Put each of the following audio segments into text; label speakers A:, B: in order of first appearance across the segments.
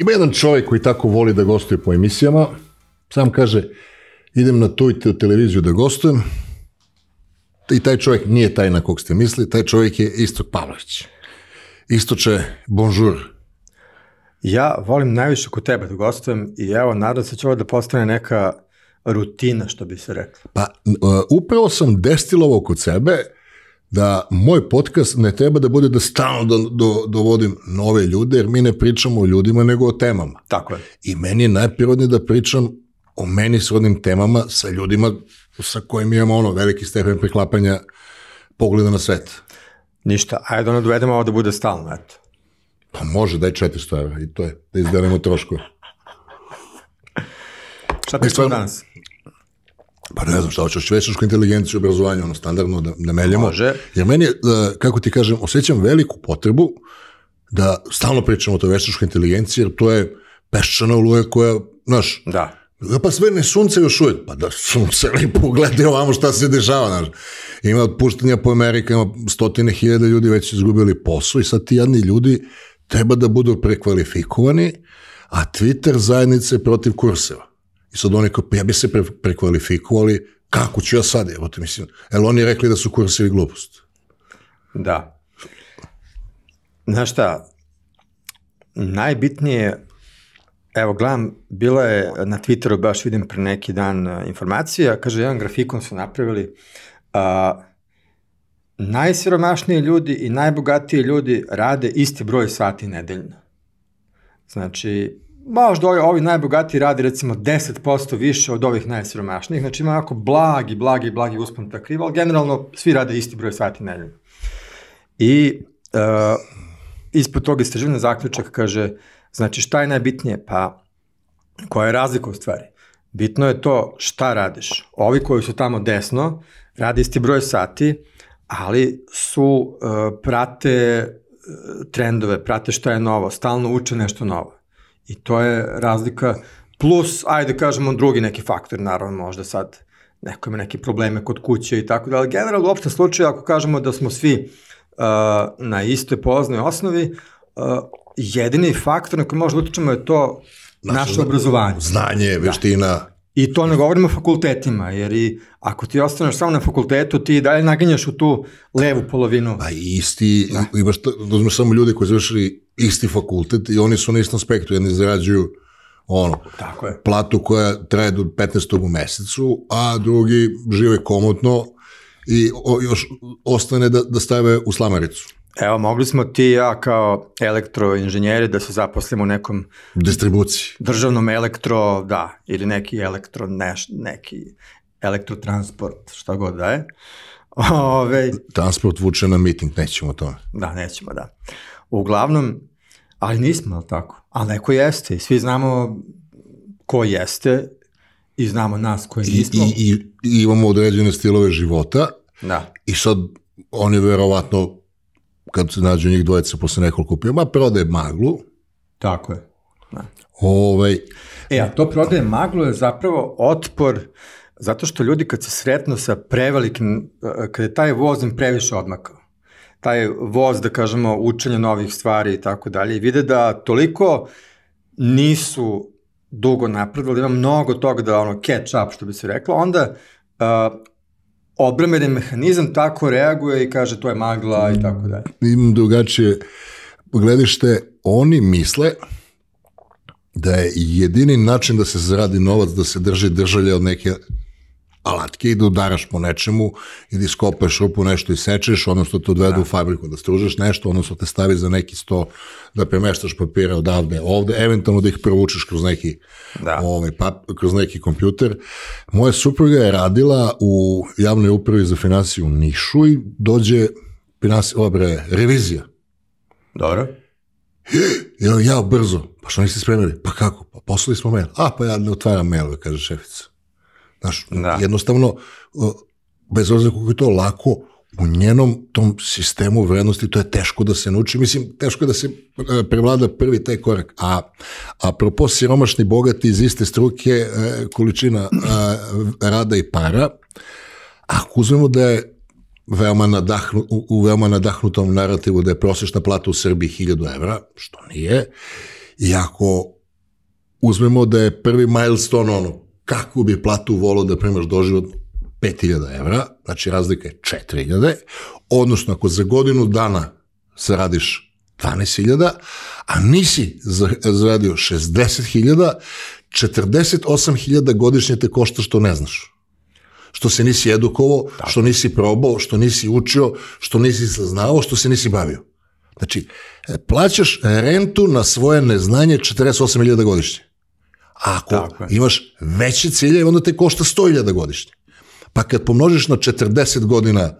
A: Ima jedan čovjek koji tako voli da gostuje po emisijama, sam kaže, idem na tu televiziju da gostujem, i taj čovjek nije taj na kog ste misli, taj čovjek je Istok Pavlović. Istoče, bonžur. Ja volim najviše kod tebe da gostujem
B: i evo, nadam se da će ovo da postane neka rutina, što bi se reklo.
A: Pa, e, upravo sam destilovao kod sebe da moj podcast ne treba da bude da stalno do, do, dovodim nove ljude, jer mi ne pričamo o ljudima, nego o temama. Tako je. I meni je najprirodnije da pričam o meni srodnim temama sa ljudima sa kojim imamo ono veliki stepen preklapanja pogleda na svet. Ništa, ajde da ono dovedemo ovo da
B: bude stalno, eto.
A: Pa može, daj 400 evra i to je, da izdelimo troškove. Šta pričamo danas? Pa ne znam šta hoćeš, veštačku inteligenciju, obrazovanje, ono standardno da, da meljemo. Može. Jer meni, e, kako ti kažem, osjećam veliku potrebu da stalno pričamo o toj veštačkoj inteligenciji, jer to je peščana oluja koja, znaš, da. E, pa sve ne sunce još uvijek, pa da sunce lepo gledaj ovamo šta se dešava, znaš. Ima puštenja po Amerikama, ima stotine hiljada ljudi već izgubili posao i sad ti jadni ljudi treba da budu prekvalifikovani, a Twitter zajednice protiv kurseva. I sad oni kao, pa ja bi se pre, prekvalifikovali, kako ću ja sad, evo te mislim. Jel oni rekli da su kursevi glupost? Da.
B: Znaš šta, najbitnije, evo gledam, bila je na Twitteru, baš vidim pre neki dan e, informacija, kaže, jedan grafikon su napravili, a, najsiromašniji ljudi i najbogatiji ljudi rade isti broj sati nedeljno. Znači, možda ovi, ovi najbogatiji radi recimo 10% više od ovih najsiromašnijih, znači ima jako blagi, blagi, blagi uspon ta kriva, ali generalno svi rade isti broj sati nedeljno. I uh, ispod toga istraživanja zaključak kaže, znači šta je najbitnije? Pa koja je razlika u stvari? Bitno je to šta radiš. Ovi koji su tamo desno radi isti broj sati, ali su, uh, prate e, trendove, prate šta je novo, stalno uče nešto novo. I to je razlika, plus, ajde kažemo, drugi neki faktor, naravno, možda sad neko ima neke probleme kod kuće i tako dalje. Generalno, u uopšte slučaju, ako kažemo da smo svi uh, na istoj poznoj osnovi, uh, jedini faktor na koji možda utičemo je to naše, naše obrazovanje. Znanje, da. veština. Da. I to ne govorimo o fakultetima, jer i ako ti ostaneš samo na fakultetu, ti dalje naginjaš u tu levu polovinu. Pa
A: isti, da. imaš, da samo ljude koji završili isti fakultet i oni su na istom spektru, jedni zarađuju ono, Tako je. platu koja traje do 15. u mesecu, a drugi žive komotno i o, još ostane da, da stave u slamaricu. Evo, mogli smo
B: ti i ja kao elektroinženjeri da se zaposlimo u nekom... Distribuciji. Državnom elektro, da, ili neki elektro, neš, neki elektrotransport, šta god da je.
A: Ove, Transport vuče na miting, nećemo to.
B: Da, nećemo, da. Uglavnom, ali nismo, ali tako? A neko jeste i svi znamo ko jeste i znamo nas koji nismo. I,
A: i, i imamo određene stilove života. Da. I sad oni verovatno kad se nađu njih dvojeca posle nekoliko ma prodaje maglu. Tako je. Da. Ovaj...
B: E, a to prodaje maglu je zapravo otpor zato što ljudi kad se sretnu sa prevelikim, kada je taj voz im previše odmakao, taj voz, da kažemo, učenja novih stvari i tako dalje, vide da toliko nisu dugo napredovali, da ima mnogo toga da ono catch up, što bi se reklo, onda uh, obrambeni mm. mehanizam tako reaguje i kaže to je magla i mm. tako dalje.
A: Imam drugačije gledište, oni misle da je jedini način da se zaradi novac, da se drži držalje od neke alatke i da udaraš po nečemu i da iskopeš rupu nešto i sečeš, odnosno te odvedu da. u fabriku da stružeš nešto, odnosno te stavi za neki sto da premeštaš papire odavde ovde, eventualno da ih provučeš kroz neki, da. ovaj, pap, kroz neki kompjuter. Moja supruga je radila u javnoj upravi za finansiju u Nišu i dođe finansija, obre, revizija. Dobro. Ja, ja, brzo. Pa što niste spremili? Pa kako? Pa poslali smo mail. A, pa ja ne otvaram mail, kaže šefica. Znaš, da. jednostavno, bez obzira kako je to lako, u njenom tom sistemu vrednosti to je teško da se nauči. Mislim, teško je da se e, prevlada prvi taj korak. A apropo siromašni bogati iz iste struke, e, količina e, rada i para, ako uzmemo da je veoma nadahnu, u veoma nadahnutom narativu da je prosečna plata u Srbiji 1000 evra, što nije, i ako uzmemo da je prvi milestone ono, kako bi platu volao da primaš doživotno 5000 evra, znači razlika je 4000, odnosno ako za godinu dana se radiš 12.000, a nisi zaradio 60.000, 48.000 godišnje te košta što ne znaš. Što se nisi edukovao, što nisi probao, što nisi učio, što nisi saznao, što se nisi bavio. Znači, e, plaćaš rentu na svoje neznanje 48.000 godišnje. A ako imaš veće cilje, onda te košta 100.000 godišnje. Pa kad pomnožiš na 40 godina uh,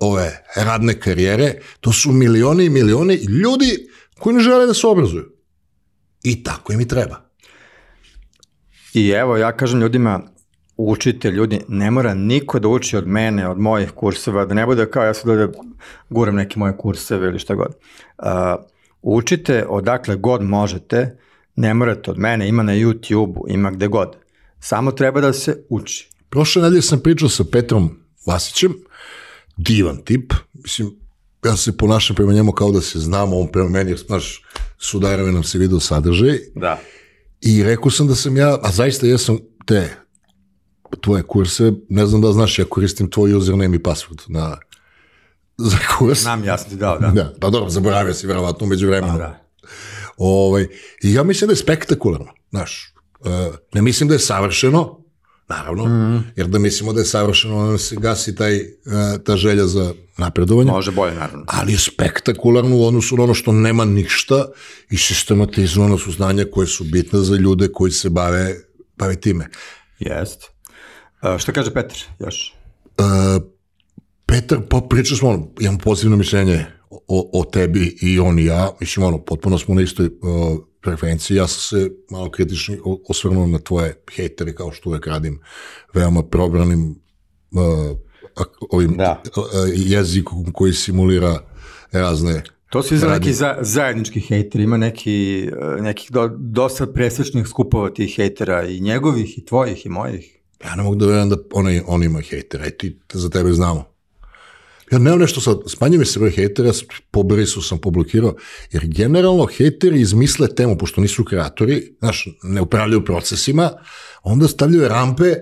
A: ove radne karijere, to su milioni i milioni ljudi koji ne žele da se obrazuju. I tako im i treba.
B: I evo, ja kažem ljudima, učite ljudi, ne mora niko da uči od mene, od mojih kurseva, da ne bude kao ja sad da guram neke moje kurseve ili šta god. Uh, učite odakle god možete, Ne morate od mene, ima na YouTube-u, ima gde god. Samo treba da se
A: uči. Prošle nedelje sam pričao sa Petrom Vasićem, divan tip, mislim, ja se ponašam prema njemu kao da se znamo, on prema meni, znaš, sudarave nam se video sadržaj. Da. I rekao sam da sam ja, a zaista jesam te tvoje kurse, ne znam da znaš, ja koristim tvoj username i password na, za kurs. Znam, ja sam ti dao, da. da. Pa dobro, zaboravio si verovatno umeđu vremena. Pa, da. Ovaj, I ja mislim da je spektakularno, znaš. E, ne mislim da je savršeno, naravno, mm -hmm. jer da mislimo da je savršeno, onda se gasi taj, e, ta želja za napredovanje. Može bolje, naravno. Ali je spektakularno u odnosu na ono što nema ništa i sistematizovano su znanja koje su bitne za ljude koji se bave, bave time. Jest. E, šta kaže Petar još? Uh, Petar, pa pričali smo imam pozitivno mišljenje o, o tebi i on i ja, mislim, ono, potpuno smo na istoj uh, frekvenciji, ja sam se malo kritični osvrnuo na tvoje hejtere, kao što uvek radim, veoma probranim uh, ovim da. E, jezikom koji simulira razne To su izra neki
B: za, zajednički hejter, ima neki, e, nekih do, dosta presvečnih skupova tih hejtera, i njegovih, i tvojih, i mojih.
A: Ja ne mogu da verujem da on, on ima hejtera, i ti, za tebe znamo. Ja nemam nešto sad, smanjuje mi se broj hejtera, su sam, poblokirao, jer generalno hejteri izmisle temu, pošto nisu kreatori, znaš, ne upravljaju procesima, onda stavljaju rampe,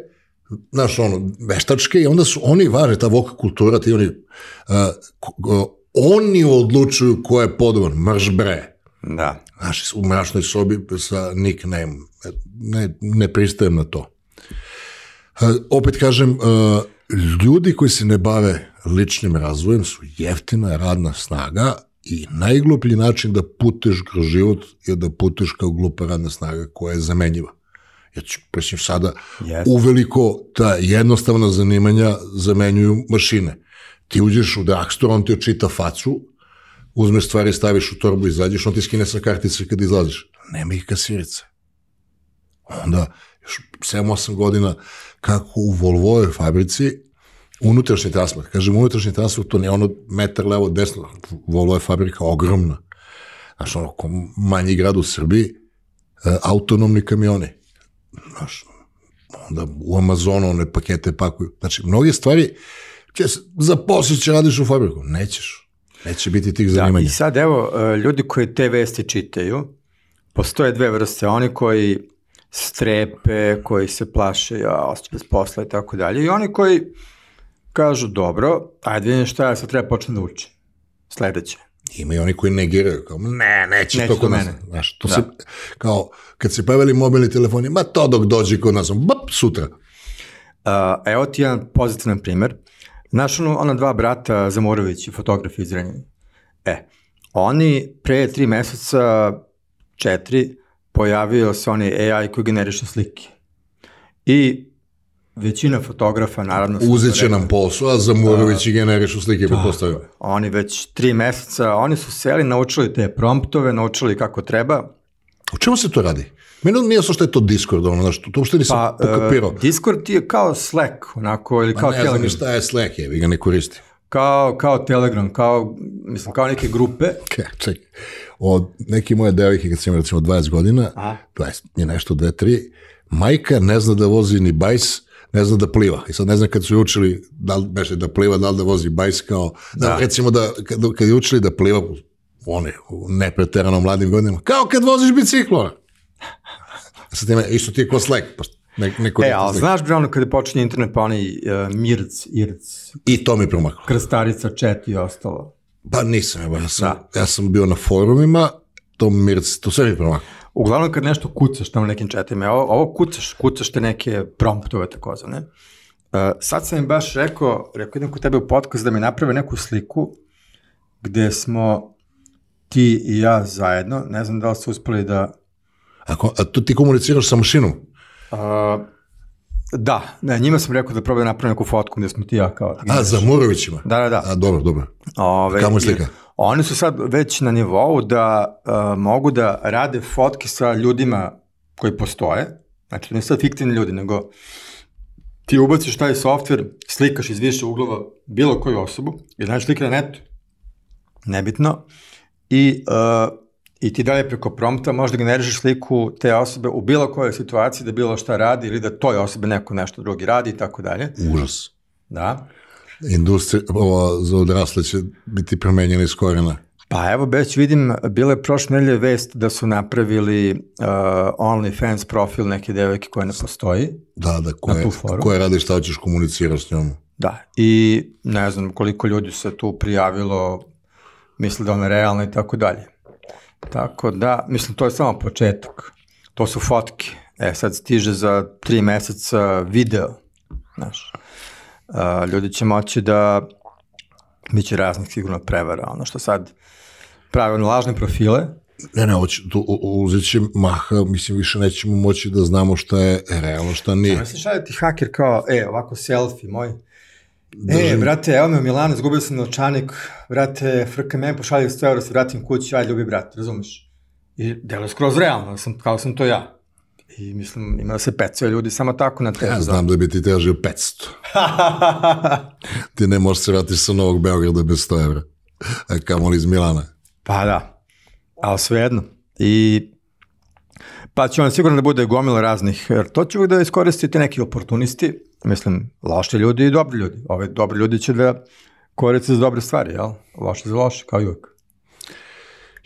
A: znaš, ono, veštačke i onda su oni važni, ta voka kultura, ti oni, uh, oni odlučuju ko je podoban, mrš bre. Da. Znaš, u mračnoj sobi sa nickname, ne, ne pristajem na to. Uh, opet kažem, uh, ljudi koji se ne bave ličnim razvojem su jeftina radna snaga i najgluplji način da puteš kroz život je da puteš kao glupa radna snaga koja je zamenjiva. Ja ću, prosim, sada yes. uveliko ta jednostavna zanimanja zamenjuju mašine. Ti uđeš u Dragstor, on ti očita facu, uzmeš stvari, staviš u torbu, izađeš, on ti skine sa kartice kada izlaziš. Nema ih kasirice. Onda, još 7-8 godina kako u Volvojoj fabrici unutrašnji transport, kažem unutrašnji transport, to ne ono metar levo desno, Volvo fabrika ogromna, znaš, ono, manji grad u Srbiji, e, autonomni kamioni, znaš, onda u Amazonu one pakete pakuju, znači, mnoge stvari, će, za posao će radiš u fabriku, nećeš, neće biti tih da, zanimanja. Da, i sad,
B: evo, e, ljudi koji te vesti čitaju, postoje dve vrste, oni koji strepe, koji se plaše, ja, ostaću bez posla i tako dalje. I oni koji kažu, dobro, ajde vidim šta ja sad treba počnem da uči. Sledeće. Ima i oni
A: koji negiraju, kao, ne, neće, neće to kod nas. Znaš, to da. se, kao, kad se pojavili mobilni telefoni, ma to dok dođe kod nas, bap, sutra. Uh, evo ti jedan pozitivan
B: primer. Znaš ono, ona dva brata Zamorović, fotografi iz Renjina. E, oni pre tri meseca, četiri, pojavio se onaj AI koji generiše slike. I većina fotografa, naravno... Uzet će nam posao, a Zamurović da. i generišu slike, da. po postavio. Oni već tri meseca, oni su seli, naučili te promptove, naučili kako treba. U čemu se to radi? Meni nije sa što je to
A: Discord, ono, znaš, to
B: uopšte nisam pa, e, pokapirao. Uh, Discord je kao Slack, onako, ili pa kao Telegram. Pa ne znam šta je Slack, je,
A: vi ga ne koristite.
B: Kao, kao Telegram, kao, mislim, kao neke grupe.
A: Čekaj od neke moje devojke kad sam imao recimo 20 godina, to 20 i nešto, 2, 3, majka ne zna da vozi ni bajs, ne zna da pliva. I sad ne znam kad su učili da li beše da pliva, da li da vozi bajs kao, da. da recimo da, kad, kad je učili da pliva, one, nepreterano mladim godinama, kao kad voziš biciklo. A sad
B: ima, isto ti je ko slek, pa
A: Ne, neko e, ali
B: znaš bre ono kada počinje internet, pa onaj uh, e, Mirc, Irc. I to mi promaklo. Krstarica, čet i ostalo. Pa nisam, evo, ja sam, da. ja sam bio na forumima, to Mirc, to sve mi promaklo. Uglavnom kad nešto kucaš tamo nekim četima, ovo, ovo kucaš, kucaš te neke promptove takozvane. Uh, sad sam im baš rekao, rekao idem kod tebe u podcast da mi naprave neku sliku gde smo ti i ja zajedno, ne znam da li ste uspeli da... Ako, a tu ti komuniciraš sa mašinom? Uh, Da, ne, njima sam rekao da probaju da napravim neku fotku gde smo ti ja kao... A, za Murovićima? Da, da, da. A, dobro, dobro. Ove, Kamu slika? Oni su sad već na nivou da uh, mogu da rade fotke sa ljudima koji postoje, znači ne sad fiktivni ljudi, nego ti ubaciš taj softver, slikaš iz više uglova bilo koju osobu, i znači slika na netu, nebitno, i uh, i ti dalje preko prompta možda generišeš sliku te osobe u bilo kojoj situaciji da bilo šta radi ili da toj osobe neko nešto drugi radi i tako dalje. Užas. Da.
A: Industrija, ovo za odrasle će biti promenjena iz korina. Pa evo,
B: već vidim, bila je prošle nedelje vest da su napravili uh, OnlyFans profil neke devojke koja ne postoji. Da, da, koje, koje
A: radi šta ćeš komunicirati s njom.
B: Da, i ne znam koliko ljudi se tu prijavilo, misle da ona je realna i tako dalje. Tako da, mislim, to je samo početak. To su fotke. E, sad stiže za tri meseca video, znaš. A, ljudi će moći da biće raznih sigurno prevara. Ono što sad prave ono lažne profile,
A: Ne, ne, će, to, uzet će maha, mislim, više nećemo moći da znamo šta je realno, šta nije. šta
B: je ti haker kao, e, ovako selfie moj, Držim. E, brate, evo me u Milanu, izgubio sam novčanik, brate, frka men, pošalju 100 euro, se vratim kući, aj ljubi brat, razumeš? I delo skroz realno, sam, kao sam to ja. I mislim,
A: ima da se pecuje ljudi samo tako na e, te. Ja znam da bi ti težio 500. ti ne možeš se vratiti sa Novog Beograda bez 100 evra. A e, kamoli iz Milana.
B: Pa da, ali svejedno. I pa će on sigurno da bude gomila raznih, jer to će uvijek da iskoristiti neki oportunisti, Mislim, loši ljudi i dobri ljudi. Ove dobri ljudi će da koriste za dobre stvari, jel? Loši za loši, kao i uvijek.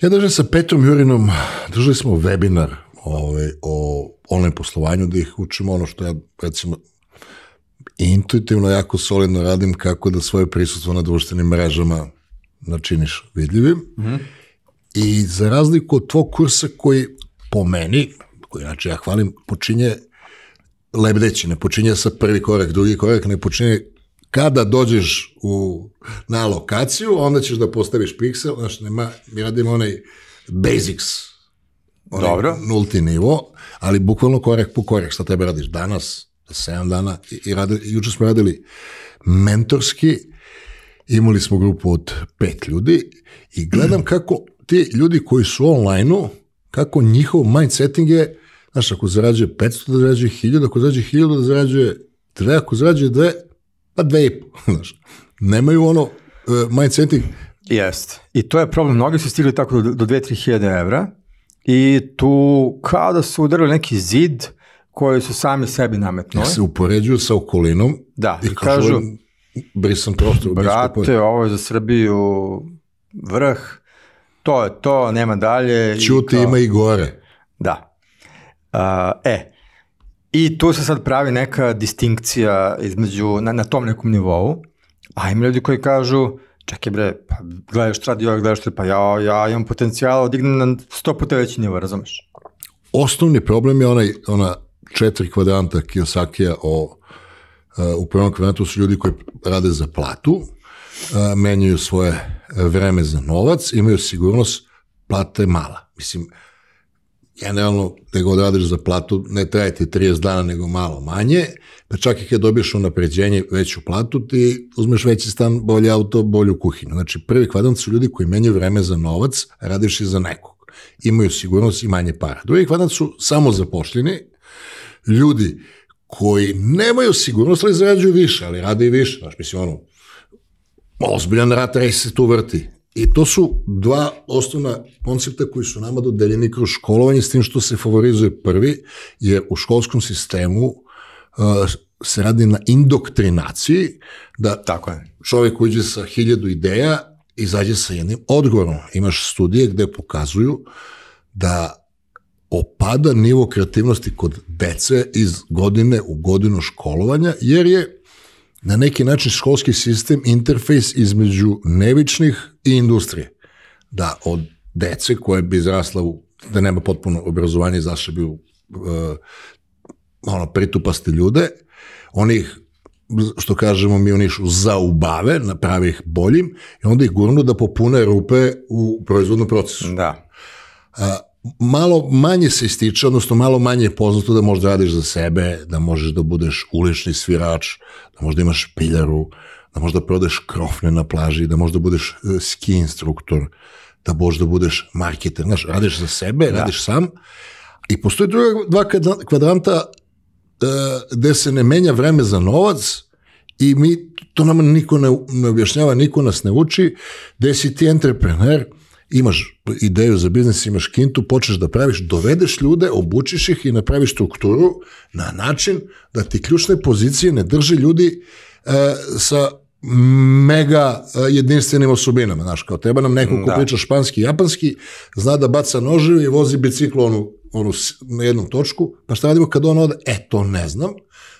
A: Ja držam sa Petrom Jurinom, držali smo webinar ove, ovaj, o online poslovanju, da ih učimo ono što ja, recimo, intuitivno jako solidno radim kako da svoje prisustvo na društvenim mrežama načiniš vidljivim. Mm -hmm. I za razliku od tvog kursa koji po meni, koji znači ja hvalim, počinje lebdeći, ne počinje sa prvi korak, drugi korak, ne počinje kada dođeš u, na lokaciju, onda ćeš da postaviš piksel, znaš, nema, mi radimo onaj basics, onaj Dobro. nulti nivo, ali bukvalno korak po korak, šta tebe radiš danas, 7 dana, i, i radili, juče smo radili mentorski, imali smo grupu od pet ljudi i gledam mm. kako ti ljudi koji su online-u, kako njihov mindseting je, je Znaš, ako zarađuje 500, da zarađuje 1000, ako zarađuje 1000, da zarađuje 3, ako zarađuje 2, pa 2 i po, znaš. Nemaju ono uh, e, mindseting. Jeste. I to je problem. Mnogi su stigli
B: tako do, do 2-3 hiljade evra i tu kao da su udarili neki zid koji su sami sebi nametnuli. Ja se
A: upoređuju sa okolinom
B: da, i kažu, kažu ovaj
A: brisan prostor. Brate, ovo je za Srbiju vrh,
B: to je to, nema dalje. Ćuti i kao, ima i gore. Da e, i tu se sad pravi neka distinkcija između, na, na tom nekom nivou, a ima ljudi koji kažu, čekaj bre, pa gledaš šta radi ovaj, gledaš šta, pa ja, ja imam potencijal, da dignem na sto puta veći nivo, razumeš?
A: Osnovni problem je onaj, ona četiri kvadranta Kiyosakija o Uh, u prvom kvadrantu su ljudi koji rade za platu, uh, menjaju svoje vreme za novac, imaju sigurnost, plata je mala. Mislim, generalno, gde god radiš za platu, ne traje ti 30 dana, nego malo manje, pa čak i kad dobiješ unapređenje, veću platu, ti uzmeš veći stan, bolji auto, bolju kuhinju. Znači, prvi kvadrant su ljudi koji menjaju vreme za novac, radiš i za nekog. Imaju sigurnost i manje para. Drugi kvadrant su samo zapošljeni, ljudi koji nemaju sigurnost, ali zarađuju više, ali rade i više. Znači, mislim, ono, ozbiljan rat race se tu vrti. I to su dva osnovna koncepta koji su nama dodeljeni kroz školovanje, s tim što se favorizuje prvi, jer u školskom sistemu uh, se radi na indoktrinaciji, da Tako je. čovjek uđe sa hiljadu ideja, izađe sa jednim odgovorom. Imaš studije gde pokazuju da opada nivo kreativnosti kod dece iz godine u godinu školovanja, jer je na neki način školski sistem interfejs između nevičnih i industrije. Da od dece koje bi izrasla u, da nema potpuno obrazovanje, zašto bi u, uh, ono, pritupaste ljude, onih što kažemo mi u Nišu, zaubave, napravi ih boljim i onda ih gurnu da popune rupe u proizvodnom procesu. Da. Uh, malo manje se ističe, odnosno malo manje je poznato da možda radiš za sebe, da možeš da budeš ulični svirač, da možda imaš piljaru, da možda prodeš krofne na plaži, da možda budeš e, ski instruktor, da možda budeš marketer. Znaš, radiš za sebe, da. radiš sam. I postoji druga dva kvadranta uh, gde se ne menja vreme za novac i mi, to nam niko ne, ne objašnjava, niko nas ne uči, gde si ti entreprener – imaš ideju za biznis, imaš kintu, počneš da praviš, dovedeš ljude, obučiš ih i napraviš strukturu na način da ti ključne pozicije ne drže ljudi e, sa mega e, jedinstvenim osobinama, znaš, kao treba nam neko ko da. priča španski, japanski, zna da baca noživ i vozi biciklo onu, onu na jednu točku, pa šta radimo kad on ode, e, to ne znam,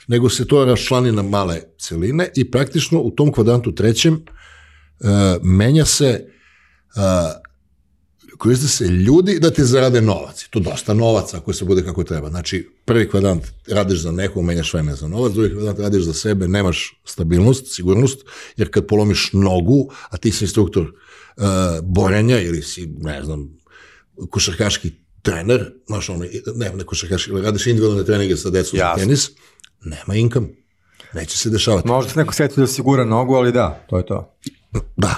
A: nego se to rašlani na male celine i praktično u tom kvadrantu trećem e, menja se e, koriste se ljudi da ti zarade novac. I to dosta novaca ako se bude kako treba. Znači, prvi kvadrant radiš za nekog, menjaš vreme za novac, drugi kvadrant radiš za sebe, nemaš stabilnost, sigurnost, jer kad polomiš nogu, a ti si instruktor uh, borenja ili si, ne znam, košarkaški trener, znaš, ono, ne, ne košarkaški, radiš individualne treninge sa decom za tenis, nema inkam, Neće se dešavati. Možda se neko sjeti da sigura nogu, ali da, to je to. Da.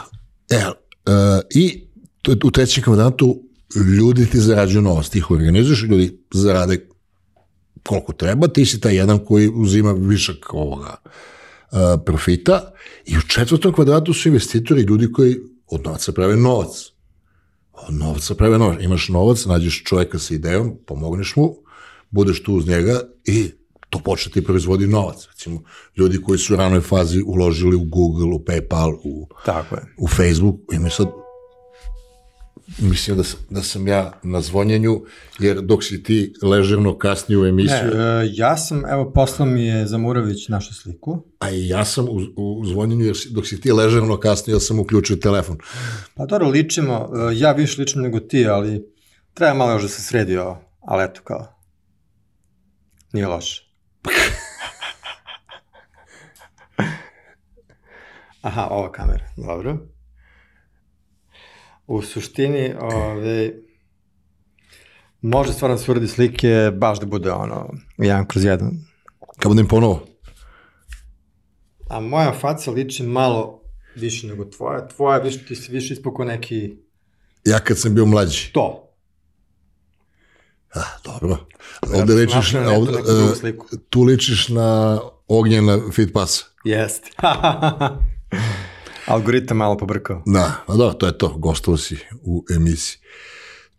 A: E, uh, i u trećem kvadratu ljudi ti zarađuju novac, ti ih organizuješ, ljudi zarade koliko treba, ti si taj jedan koji uzima višak ovoga e, profita i u četvrtom kvadratu su investitori ljudi koji od novca prave novac. Od novca prave novac. Imaš novac, nađeš čoveka sa idejom, pomogneš mu, budeš tu uz njega i to počne ti proizvodi novac. Recimo, ljudi koji su u ranoj fazi uložili u Google, u PayPal, u, Tako je. u Facebook, imaju sad Mislim da, da sam ja na zvonjenju, jer dok si ti ležerno kasnije u emisiju... Ne, e, ja sam,
B: evo, poslao mi je Zamurović našu sliku.
A: A i ja sam u, u zvonjenju, jer dok si ti ležerno kasnije, ja sam uključio telefon.
B: Pa dobro, ličimo, e, ja više ličim nego ti, ali treba malo još da se sredi ovo, ali eto kao, nije loše. Aha, ova kamera, dobro u suštini, ove, može stvarno da se uradi slike baš da bude ono, jedan kroz jedan. Kad budem ponovo? A moja faca liči malo više nego tvoja. Tvoja više, ti si više ispoko neki...
A: Ja kad sam bio mlađi. To. Ah, dobro. Ovde ja, ličiš, na, ovde, uh, tu ličiš na ognjena pasa.
B: Jeste. Algoritam malo pobrkao. Da,
A: pa da, to je to, gostovo si u emisiji.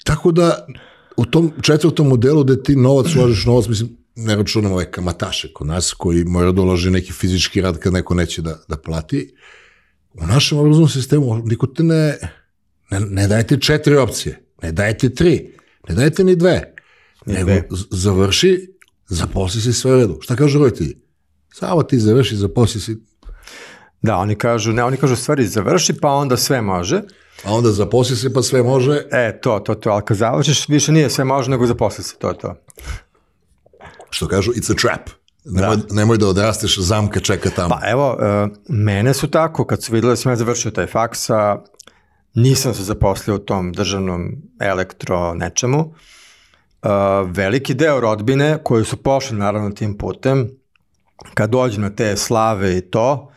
A: Tako da, u tom četvrtom modelu gde ti novac ulažeš novac, mislim, ne računamo ove kamataše kod nas, koji mora da uloži neki fizički rad kad neko neće da, da plati. U našem obrazovnom sistemu niko te ne, ne, ne daje četiri opcije, ne dajete tri, ne dajete ni dve. Ni nego dve. završi, zaposli si sve u redu. Šta kažu roditelji? Samo ti završi, zaposli si,
B: Da, oni kažu, ne, oni kažu stvari završi pa onda sve može. A onda zaposli se pa sve može. E, to, to, to, ali kad završiš više nije sve može nego zaposli se, to, to.
A: Što kažu, it's a trap. Nemoj, da. nemoj da odrasteš, zamka čeka tamo. Pa evo, uh, mene
B: su tako, kad su videli da sam ja završio taj faksa, nisam se zaposlio u tom državnom elektro nečemu. Uh, veliki deo rodbine, koji su pošli naravno tim putem, kad dođu na te slave i to,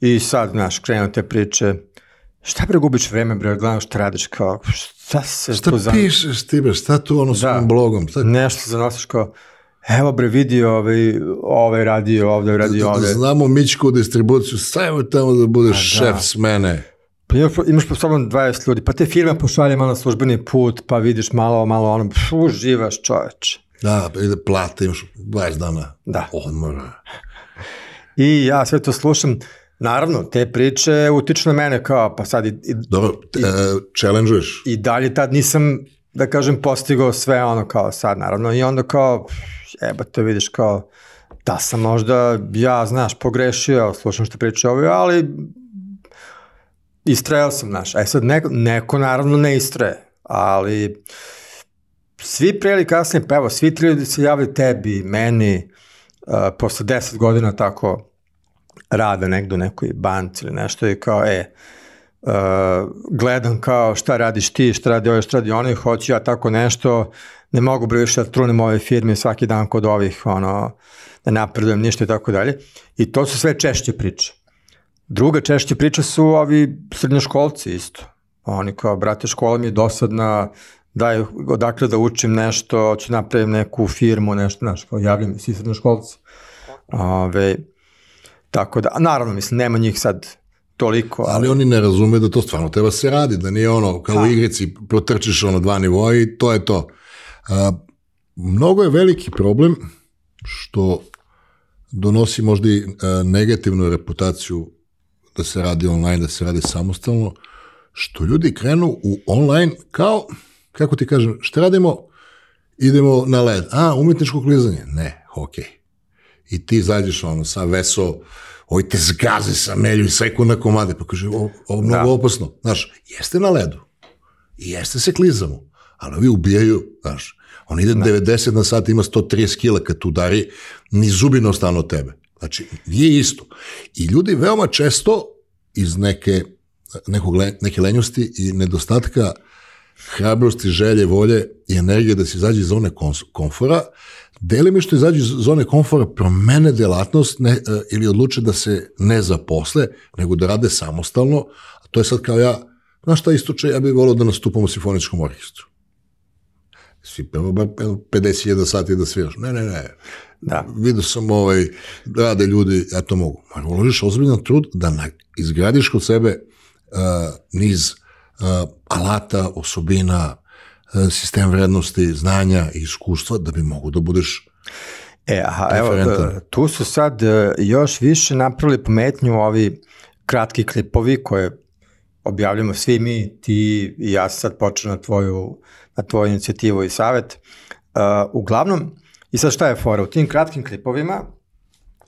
B: I sad, znaš, krenu te priče, šta bre gubiš vreme, bre, gledam šta radiš, kao, šta se šta tu... Šta pišeš ti, bre, šta tu ono da, s blogom? Šta... Nešto zanosiš kao, evo bre, vidi ovaj, ovaj radio, ovde radio, ovde. Znamo Mičku distribuciju, stajmo tamo da budeš da. šef s mene. Pa imaš, imaš po sobom 20 ljudi, pa te firme pošalje malo na službeni put, pa vidiš malo, malo ono, pf, uživaš čoveč.
A: Da, pa ide plata, imaš 20 dana da. odmora.
B: I ja sve to slušam, Naravno, te priče utiču na mene kao, pa sad i... i Dobro, te, i, e, challenge-uješ. I dalje tad nisam, da kažem, postigao sve ono kao sad, naravno. I onda kao, eba to vidiš kao, da sam možda, ja, znaš, pogrešio, slušam što priče ovo, ali istrajao sam, znaš. E sad, neko, neko naravno ne istraje, ali svi pre ili kasnije, pa evo, svi tri ljudi se javljaju tebi, meni, uh, posle deset godina tako, rada negde u nekoj banci ili nešto i kao, e, uh, gledam kao šta radiš ti, šta radi ovo, ovaj, šta radi i hoću ja tako nešto, ne mogu bre više da trunem ove firme svaki dan kod ovih, ono, da napredujem ništa i tako dalje. I to su sve češće priče. Druga češće priča su ovi srednjoškolci isto. Oni kao, brate, škola mi je dosadna, daj, odakle da učim nešto, ću napravim neku firmu, nešto, znaš, kao pa javljam se srednjoškolci. Ove, Tako da, naravno, mislim, nema njih
A: sad toliko. Ali... ali oni ne razume da to stvarno treba se radi, da nije ono kao ha. u igrici protrčiš ono dva nivoa i to je to. A, mnogo je veliki problem što donosi možda i e, negativnu reputaciju da se radi online, da se radi samostalno, što ljudi krenu u online kao, kako ti kažem, šta radimo? Idemo na led. A, umetničko klizanje? Ne, hokej. Okay i ti zađeš ono sa veso, oj te zgaze sa melju i seku na komade, pa kaže, ovo, ovo mnogo da. opasno. Znaš, jeste na ledu i jeste se klizamo, ali ovi ubijaju, znaš, on ide da. 90 na sat, ima 130 kila kad udari, ni zubi ne ostane od tebe. Znači, nije isto. I ljudi veoma često iz neke, nekog, neke lenjosti i nedostatka uh, hrabrosti, želje, volje i energije da se izađe iz zone komfora, delimično izađe iz zone komfora, promene delatnost ne, e, ili odluče da se ne zaposle, nego da rade samostalno, a to je sad kao ja, znaš šta istoče, ja bih volao da nastupam u simfoničkom orkestru. Svi prvo bar 50.000 sati da sviraš. Ne, ne, ne. Da. Vidao sam ovaj, da rade ljudi, ja to mogu. Da uložiš ozbiljan trud da na, izgradiš kod sebe uh, niz uh, Eh, alata, osobina, eh, sistem vrednosti, znanja i iskustva da bi mogu da budeš
B: E, a evo, da, tu su sad eh, još više napravili pometnju ovi kratki klipovi koje objavljamo svi mi, ti i ja sad počeo na tvoju, na tvoju inicijativu i savet. Uh, uglavnom, i sad šta je fora? U tim kratkim klipovima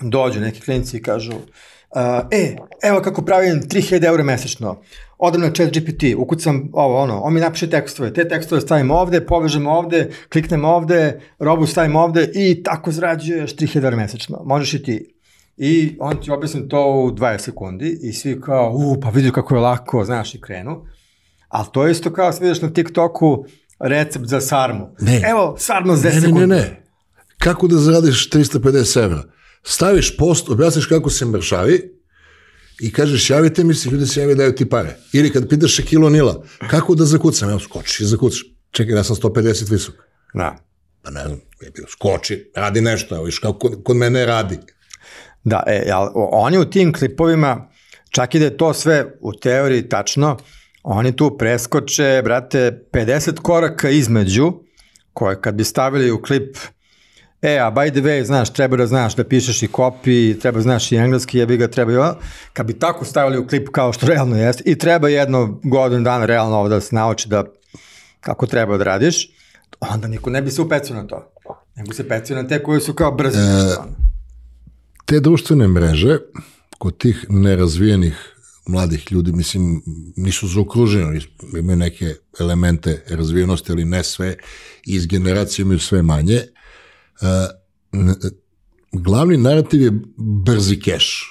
B: dođu neki klinici i kažu, uh, Uh, e, evo kako pravim 3000 eura mesečno. Odem na chat GPT, ukucam ovo, ono, on mi napiše tekstove, te tekstove stavim ovde, povežem ovde, kliknem ovde, robu stavim ovde i tako zrađuješ 3000 eura mesečno. Možeš i ti. I on ti objasni to u 20 sekundi i svi kao, u, pa vidi kako je lako, znaš, i krenu. Ali to je isto kao, vidiš na TikToku, recept za sarmu. Ne. Evo, sarmu za 10 sekundi. Ne, ne, ne, ne.
A: Kako da zaradiš 350 evra? staviš post, objasniš kako se mršavi i kažeš javite mi se, ljudi se javi daju ti pare. Ili kad pitaš kilo Nila, kako da zakucam? Evo, skoči i zakucaš. Čekaj, ja sam 150 visok. Da. Pa ne znam, je bio, skoči, radi nešto, evo, viš kako kod, kod mene radi. Da, e, ali oni u tim klipovima,
B: čak i da je to sve u teoriji tačno, oni tu preskoče, brate, 50 koraka između, koje kad bi stavili u klip E, a by the way, znaš, treba da znaš da pišeš i kopi, treba da znaš i engleski jebi ga, treba i ono. Kad bi tako stavili u klip kao što realno jeste, i treba jedno godin dana realno ovo da se nauči da kako treba da radiš, onda niko ne bi se upecao na to. Nego se pecao na te koje su kao brze.
A: E, te društvene mreže kod tih nerazvijenih mladih ljudi, mislim, nisu zaokruženi, imaju neke elemente razvijenosti, ali ne sve, iz generacije imaju sve manje, Uh, glavni narativ je brzi keš.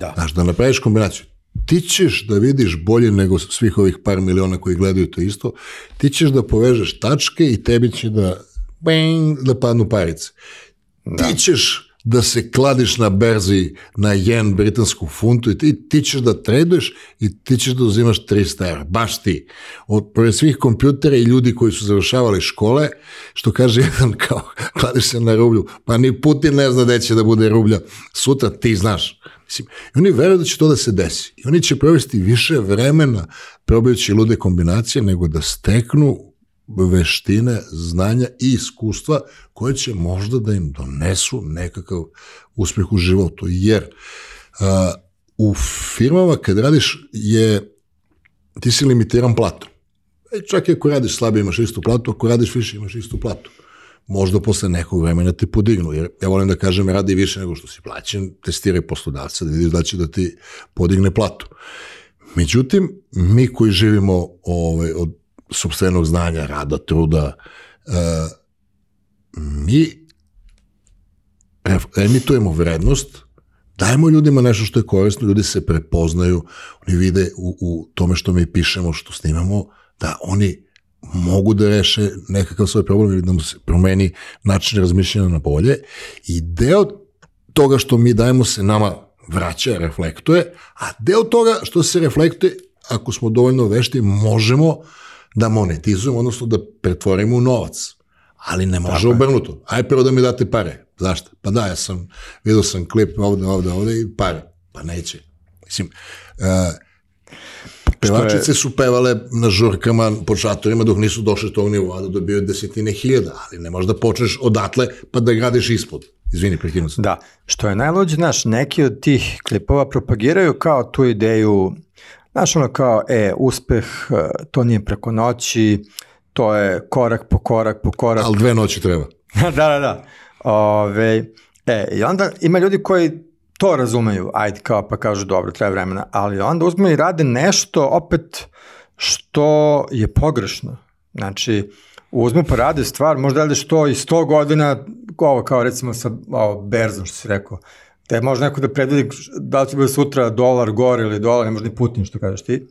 A: Da. Znaš, da napraviš kombinaciju. Ti ćeš da vidiš bolje nego svih ovih par miliona koji gledaju to isto. Ti ćeš da povežeš tačke i tebi će da bang, da padnu parice. Da. Ti ćeš da se kladiš na berzi na jen britansku funtu i ti, ti ćeš da traduješ i ti ćeš da uzimaš 300 eur, baš ti. Od pored svih kompjutera i ljudi koji su završavali škole, što kaže jedan kao kladiš se na rublju, pa ni Putin ne zna gde će da bude rublja, sutra ti znaš. Mislim, I oni veruju da će to da se desi. I oni će provesti više vremena probajući lude kombinacije nego da steknu veštine, znanja i iskustva koje će možda da im donesu nekakav uspeh u životu. Jer a, u firmama kad radiš je ti si limitiran platom. E, čak i ako radiš slabije imaš istu platu, ako radiš više imaš istu platu. Možda posle nekog vremena te podignu, jer ja volim da kažem radi više nego što si plaćen, testiraj poslodavca da vidiš da će da ti podigne platu. Međutim, mi koji živimo ovaj, od sobstvenog znanja, rada, truda. E, mi emitujemo vrednost, dajemo ljudima nešto što je korisno, ljudi se prepoznaju, oni vide u, u tome što mi pišemo, što snimamo, da oni mogu da reše nekakav svoj problem ili da mu se promeni način razmišljanja na bolje i deo toga što mi dajemo se nama vraća, reflektuje, a deo toga što se reflektuje, ako smo dovoljno vešti, možemo uh, da monetizujemo, odnosno da pretvorimo u novac. Ali ne može Tako obrnuto. Aj prvo da mi date pare. Zašto? Pa da, ja sam, vidio sam klip ovde, ovde, ovde i pare. Pa neće. Mislim, uh, Pevačice je... su pevale na žurkama po šatorima dok nisu došle tog nivoa da dobio desetine hiljada, ali ne možeš da počneš odatle pa da gradiš ispod. Izvini, prekinuo sam. Da, što je najlođe, znaš, neki od tih klipova propagiraju kao tu
B: ideju Znaš, ono kao, e, uspeh, e, to nije preko noći, to je korak po korak po korak. Ali dve noći treba. da, da, da. Ove, e, i onda ima ljudi koji to razumeju, ajde kao pa kažu dobro, treba vremena, ali onda uzmu i rade nešto opet što je pogrešno. Znači, uzmu pa rade stvar, možda rade što i 100 godina, ovo kao recimo sa ovo, berzom što si rekao, da je može neko da predvidi da li će bude sutra dolar gore ili dolar, ne može ni Putin što kažeš ti.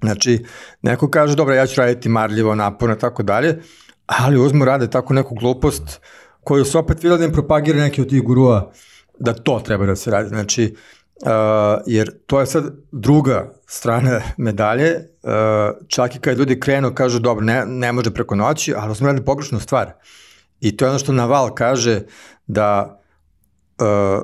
B: Znači, neko kaže, dobro, ja ću raditi marljivo, naporno, tako dalje, ali uzmu rade tako neku glupost koju se opet vidjela da im propagira neki od tih gurua da to treba da se radi. Znači, uh, jer to je sad druga strana medalje, uh, čak i kad ljudi krenu, kažu, dobro, ne, ne može preko noći, ali uzmu rade pogrešnu stvar. I to je ono što Naval kaže da uh,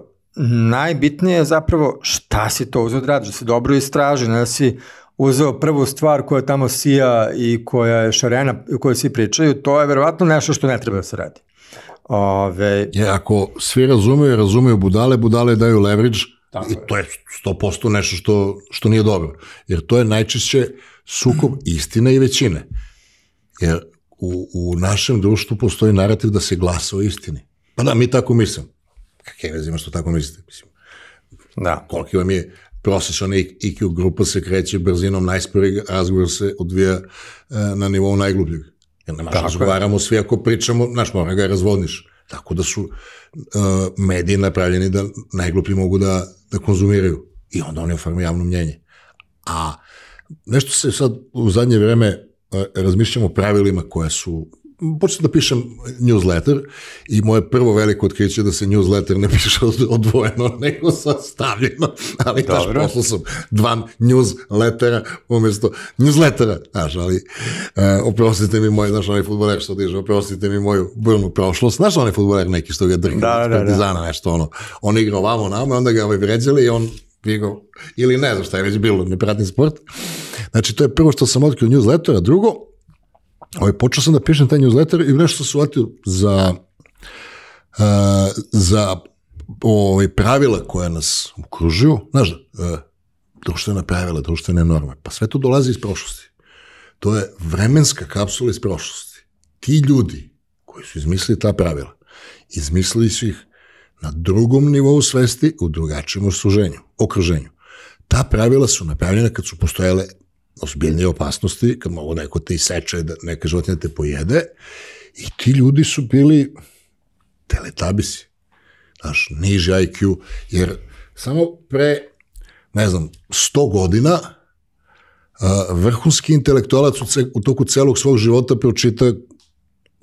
B: najbitnije je zapravo šta si to uzeo da radiš, da si dobro istraži, ne da si uzeo prvu stvar koja tamo sija i koja je šarena, u kojoj svi pričaju, to je verovatno nešto što ne treba da se radi. Ove... Je, ako
A: svi razumeju, razumeju budale, budale daju leverage, Tako I to je 100% nešto što, što nije dobro. Jer to je najčešće sukob istine i većine. Jer u, u našem društvu postoji narativ da se glasa o istini. Pa da, mi tako mislim kakve veze ima što tako mislite, mislim. Da. Koliki vam je prosječan IQ grupa se kreće brzinom najsprvi razgovor se odvija e, na nivou najglubljeg. Jer ne možemo razgovaramo svi ako pričamo, znaš, mora ga razvodniš. Tako da su e, mediji napravljeni da najgluplji mogu da, da konzumiraju. I onda oni ofarmi javno mnjenje. A nešto se sad u zadnje vreme e, razmišljamo o pravilima koja su počnem da pišem newsletter i moje prvo veliko otkriće je da se newsletter ne piše odvojeno, nego sastavljeno, ali Dobro. daš poslu sam dva newslettera umesto newslettera, znaš, ali e, oprostite mi moj, znaš, onaj futboler što diže, oprostite mi moju brnu prošlost, znaš, onaj futboler neki što ga drži, da, da, da, partizana da. nešto ono, on igra ovamo nama, onda ga ovaj vređali i on Vigo, ili ne znam šta je već bilo, ne pratim sport. Znači, to je prvo što sam otkrio newslettera. Drugo, ovaj, počeo sam da pišem taj newsletter i nešto sam uvatio za, uh, za ovaj, pravila koja nas okružuju, znaš uh, društvena pravila, društvene norme, pa sve to dolazi iz prošlosti. To je vremenska kapsula iz prošlosti. Ti ljudi koji su izmislili ta pravila, izmislili su ih na drugom nivou svesti u drugačijem okruženju. okruženju. Ta pravila su napravljena kad su postojale ozbiljnije opasnosti, kad mogu neko te iseče, da neka životinja te pojede, i ti ljudi su bili teletabisi, znaš, niži IQ, jer samo pre, ne znam, 100 godina, vrhunski intelektualac u, u toku celog svog života pročita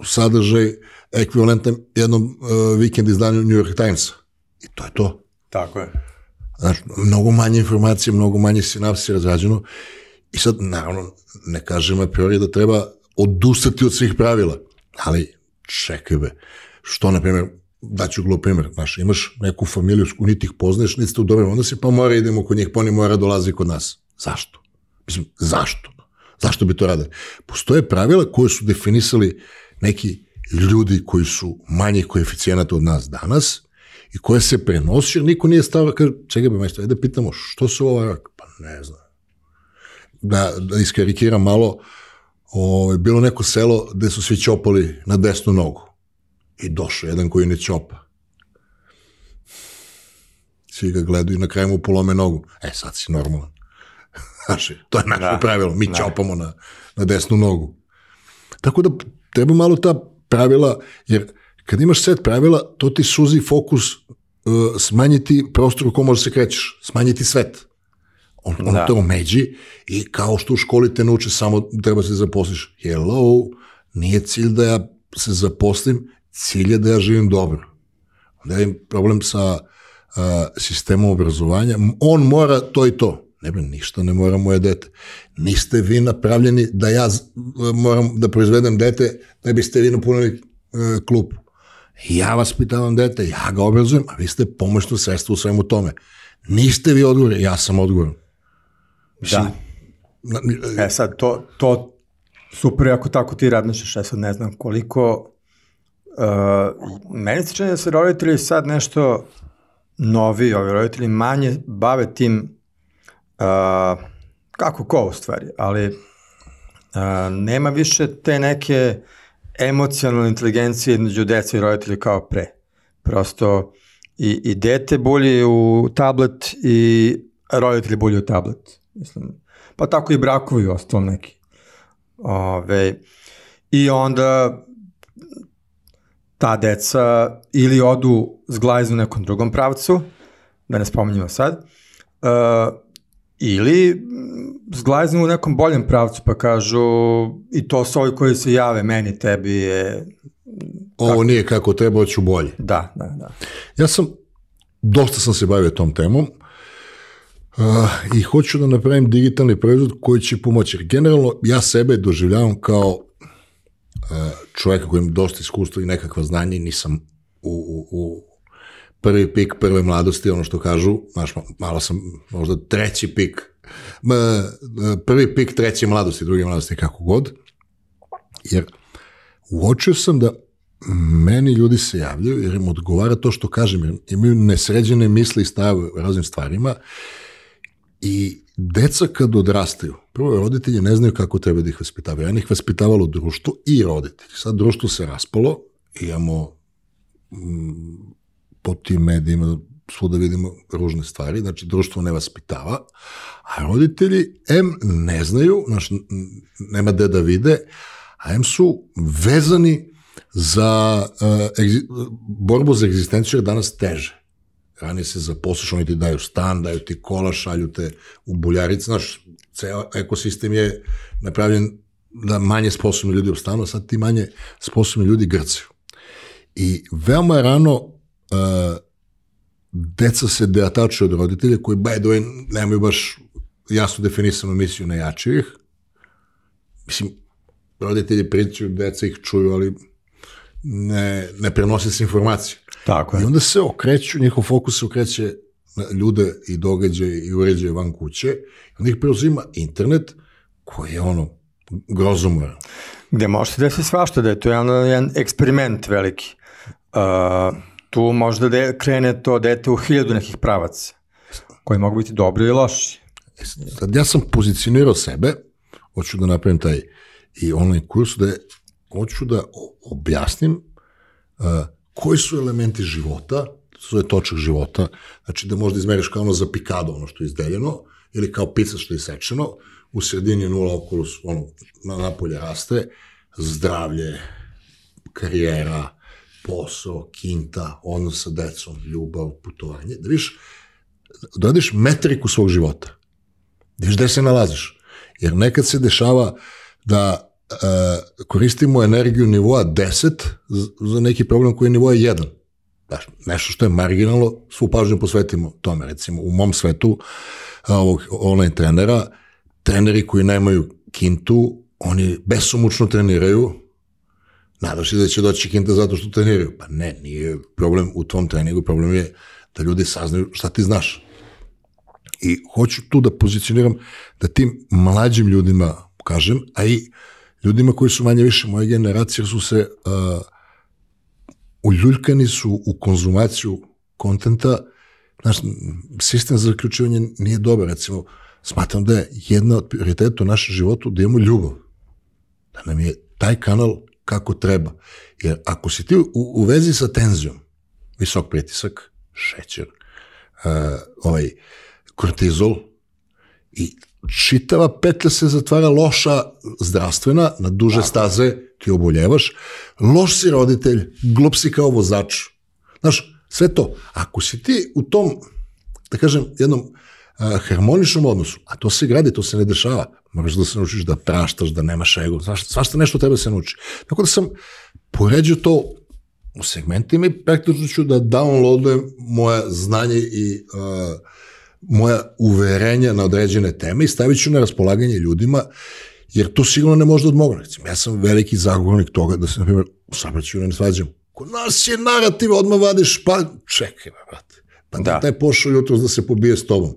A: sadržaj ekvivalentan jednom uh, vikend izdanju New York Timesa. I to je to. Tako je. Znači, mnogo manje informacije, mnogo manje sinapsi je razrađeno I sad, naravno, ne kažem a priori da treba odustati od svih pravila, ali čekaj be, što, na primjer, daću glup primer, znaš, imaš neku familiju, niti ih poznaješ, niti ste u dobrom odnosi, pa mora idemo kod njih, pa oni mora da dolazi kod nas. Zašto? Mislim, zašto? Zašto bi to radili? Postoje pravila koje su definisali neki ljudi koji su manje koeficijenata od nas danas i koje se prenosi, jer niko nije stavio, kaže, čega bi majstvo, ajde da pitamo, što su ovo Pa ne znam, da, da iskarikiram malo, o, ovaj, bilo neko selo gde su svi ćopali na desnu nogu. I došao jedan koji ne ćopa. Svi ga gledaju i na kraju mu polome nogu. E, sad si normalan. Znaš, to je naše da, pravilo. Mi da. ćopamo na, na desnu nogu. Tako da treba malo ta pravila, jer kad imaš set pravila, to ti suzi fokus uh, smanjiti prostor u kom možeš da se krećeš, smanjiti svet. On, on da. to omeđi i kao što u školi te nauče samo treba se zaposliš. Hello, nije cilj da ja se zaposlim, cilj je da ja živim dobro. Onda ja imam problem sa uh, sistemom obrazovanja. On mora to i to. Ne bi, ništa ne mora moje dete. Niste vi napravljeni da ja moram da proizvedem dete da biste vi napunili uh, klub. Ja vas pitavam dete, ja ga obrazujem, a vi ste pomoćno sredstvo u svemu tome. Niste vi odgovorni, ja sam odgovoran. Mislim, da. Znači,
B: e, e sad, to, to
A: super ako tako
B: ti radničeš, ja e, sad ne znam koliko... Uh, meni se čini da se roditelji sad nešto novi, ovi roditelji manje bave tim uh, kako ko u stvari, ali uh, nema više te neke emocionalne inteligencije između deca i roditelja kao pre. Prosto i, i dete bolje u tablet i roditelji bolje u tablet. Mislim, pa tako i brakovi ostalo neki. Ove, I onda ta deca ili odu zglajzu u nekom drugom pravcu, da ne spominjamo sad, uh, ili zglajznu u nekom boljem pravcu pa kažu i to s ovoj koji se jave meni, tebi je... Ovo nije kako treba, hoću bolje. Da, da, da.
A: Ja sam, dosta sam se bavio tom temom, Uh, I hoću da napravim digitalni proizvod koji će pomoći. Generalno, ja sebe doživljavam kao uh, čovjeka koji ima dosta iskustva i nekakva znanja i nisam u, u, u prvi pik prve mladosti, ono što kažu, znaš, malo sam možda treći pik, m, eh, prvi pik treće mladosti, druge mladosti, kako god, jer uočio sam da meni ljudi se javljaju jer im odgovara to što kažem, jer imaju nesređene misli i stave u raznim stvarima I deca kad odrastaju, prvo roditelji ne znaju kako treba da ih vaspitavaju. Ja ih vaspitavalo društvo i roditelji. Sad društvo se raspalo, imamo mm, po tim medijima svuda vidimo ružne stvari, znači društvo ne vaspitava, a roditelji M ne znaju, znači nema gde da vide, a M su vezani za uh, borbu za egzistenciju je danas teže ranije se zaposliš, oni ti daju stan, daju ti kola, šalju te u buljaric, znaš, ceo ekosistem je napravljen da manje sposobni ljudi obstanu, a sad ti manje sposobni ljudi grcaju. I veoma je rano uh, deca se deatačuju od roditelja koji, by the way, nemaju baš jasno definisanu misiju na jačivih. Mislim, roditelji pričaju, deca ih čuju, ali ne, ne prenose se informacije. Tako je. I onda se okreću, njihov fokus se okreće na ljude i događaje i uređaje van kuće, i onda ih preuzima internet koji je ono grozomoran. Gde
B: da se svašta, da je to jedan, jedan eksperiment veliki. Uh, tu možda
A: de, krene to dete u hiljadu nekih pravaca, koji mogu biti dobri i loši. E, sad ja sam pozicionirao sebe, hoću da napravim taj i online kurs, da je, hoću da objasnim uh, koji su elementi života, to je točak života, znači da možda izmeriš kao ono za pikado, ono što je izdeljeno, ili kao pizza što je sečeno, u sredini nula su, ono, na napolje raste, zdravlje, karijera, posao, kinta, odnos sa decom, ljubav, putovanje, da viš, dodeš da metriku svog života, da viš gde se nalaziš, jer nekad se dešava da E, koristimo energiju nivoa 10 za neki problem koji je nivoa 1. Znaš, nešto što je marginalno, svu pažnju posvetimo tome. Recimo, u mom svetu e, ovog online trenera, treneri koji nemaju kintu, oni besomučno treniraju, nadaš li da će doći kinta zato što treniraju. Pa ne, nije problem u tom treningu, problem je da ljudi saznaju šta ti znaš. I hoću tu da pozicioniram da tim mlađim ljudima kažem, a i uh, ljudima koji su manje više moje generacije su se uh, uljuljkani su u konzumaciju kontenta, znaš, sistem za zaključivanje nije dobar, recimo, smatram da je jedna od prioriteta u našem životu da imamo ljubav, da nam je taj kanal kako treba, jer ako si ti u, u vezi sa tenzijom, visok pritisak, šećer, uh, ovaj kortizol, I čitava petlja se zatvara loša zdravstvena, na duže Tako. staze ti oboljevaš, loš si roditelj, glup si kao vozač. Znaš, sve to. Ako si ti u tom, da kažem, jednom uh, harmoničnom odnosu, a to se gradi, to se ne dešava, moraš da se naučiš da praštaš, da nemaš ego, znaš, svašta nešto treba da se nauči. Tako da sam poređao to u segmentima i praktično ću da downloadujem moje znanje i uh, moja uverenja na određene teme i stavit ću na raspolaganje ljudima, jer to sigurno ne može da odmogne. Ja sam veliki zagovornik toga da se, na primjer, u sabraću ne svađam. Kod nas je narativ, odmah vadiš, pa čekaj, brate. Pa da. taj pošao jutro da se pobije s tobom.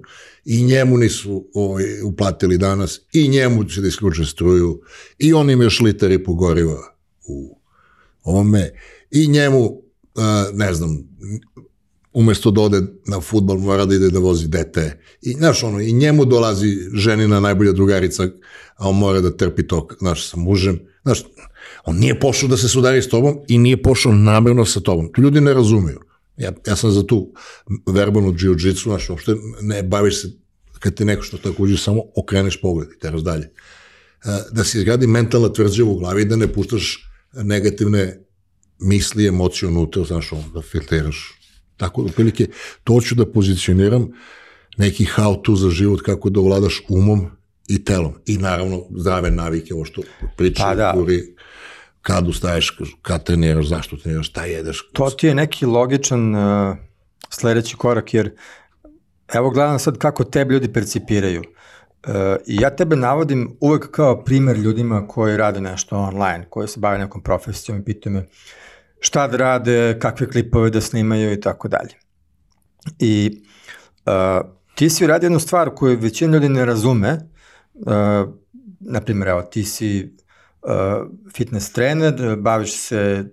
A: I njemu nisu ovaj, uplatili danas, i njemu će da isključe struju, i on im još liter i pogoriva u ovome, i njemu, uh, ne znam, umesto da ode na futbol, mora da ide da vozi dete. I, znaš, ono, i njemu dolazi ženina najbolja drugarica, a on mora da trpi to, znaš, sa mužem. Znaš, on nije pošao da se sudari s tobom i nije pošao namerno sa tobom. To ljudi ne razumeju. Ja, ja sam za tu verbanu džiu-džicu, znaš, uopšte ne baviš se kad ti neko što tako uđe, samo okreneš pogled i teraš dalje. E, da si izgradi mentalna tvrđava u glavi i da ne puštaš negativne misli, emocije unutra, znaš, da filtriraš Tako da, otprilike, to ću da pozicioniram neki how to za život, kako da ovladaš umom i telom. I naravno, zdrave navike, ovo što pričam, pa da. kuri, kad ustaješ, kad treniraš, zašto treniraš, šta jedeš. To ti je neki logičan uh,
B: sledeći korak, jer evo gledam sad kako te ljudi percipiraju. Uh, ja tebe navodim uvek kao primer ljudima koji rade nešto online, koji se bave nekom profesijom i pitaju me uh, šta da rade, kakve klipove da snimaju i tako dalje. I uh, ti si uradio jednu stvar koju većina ljudi ne razume, uh, naprimjer, evo, ti si uh, fitness trener, baviš se,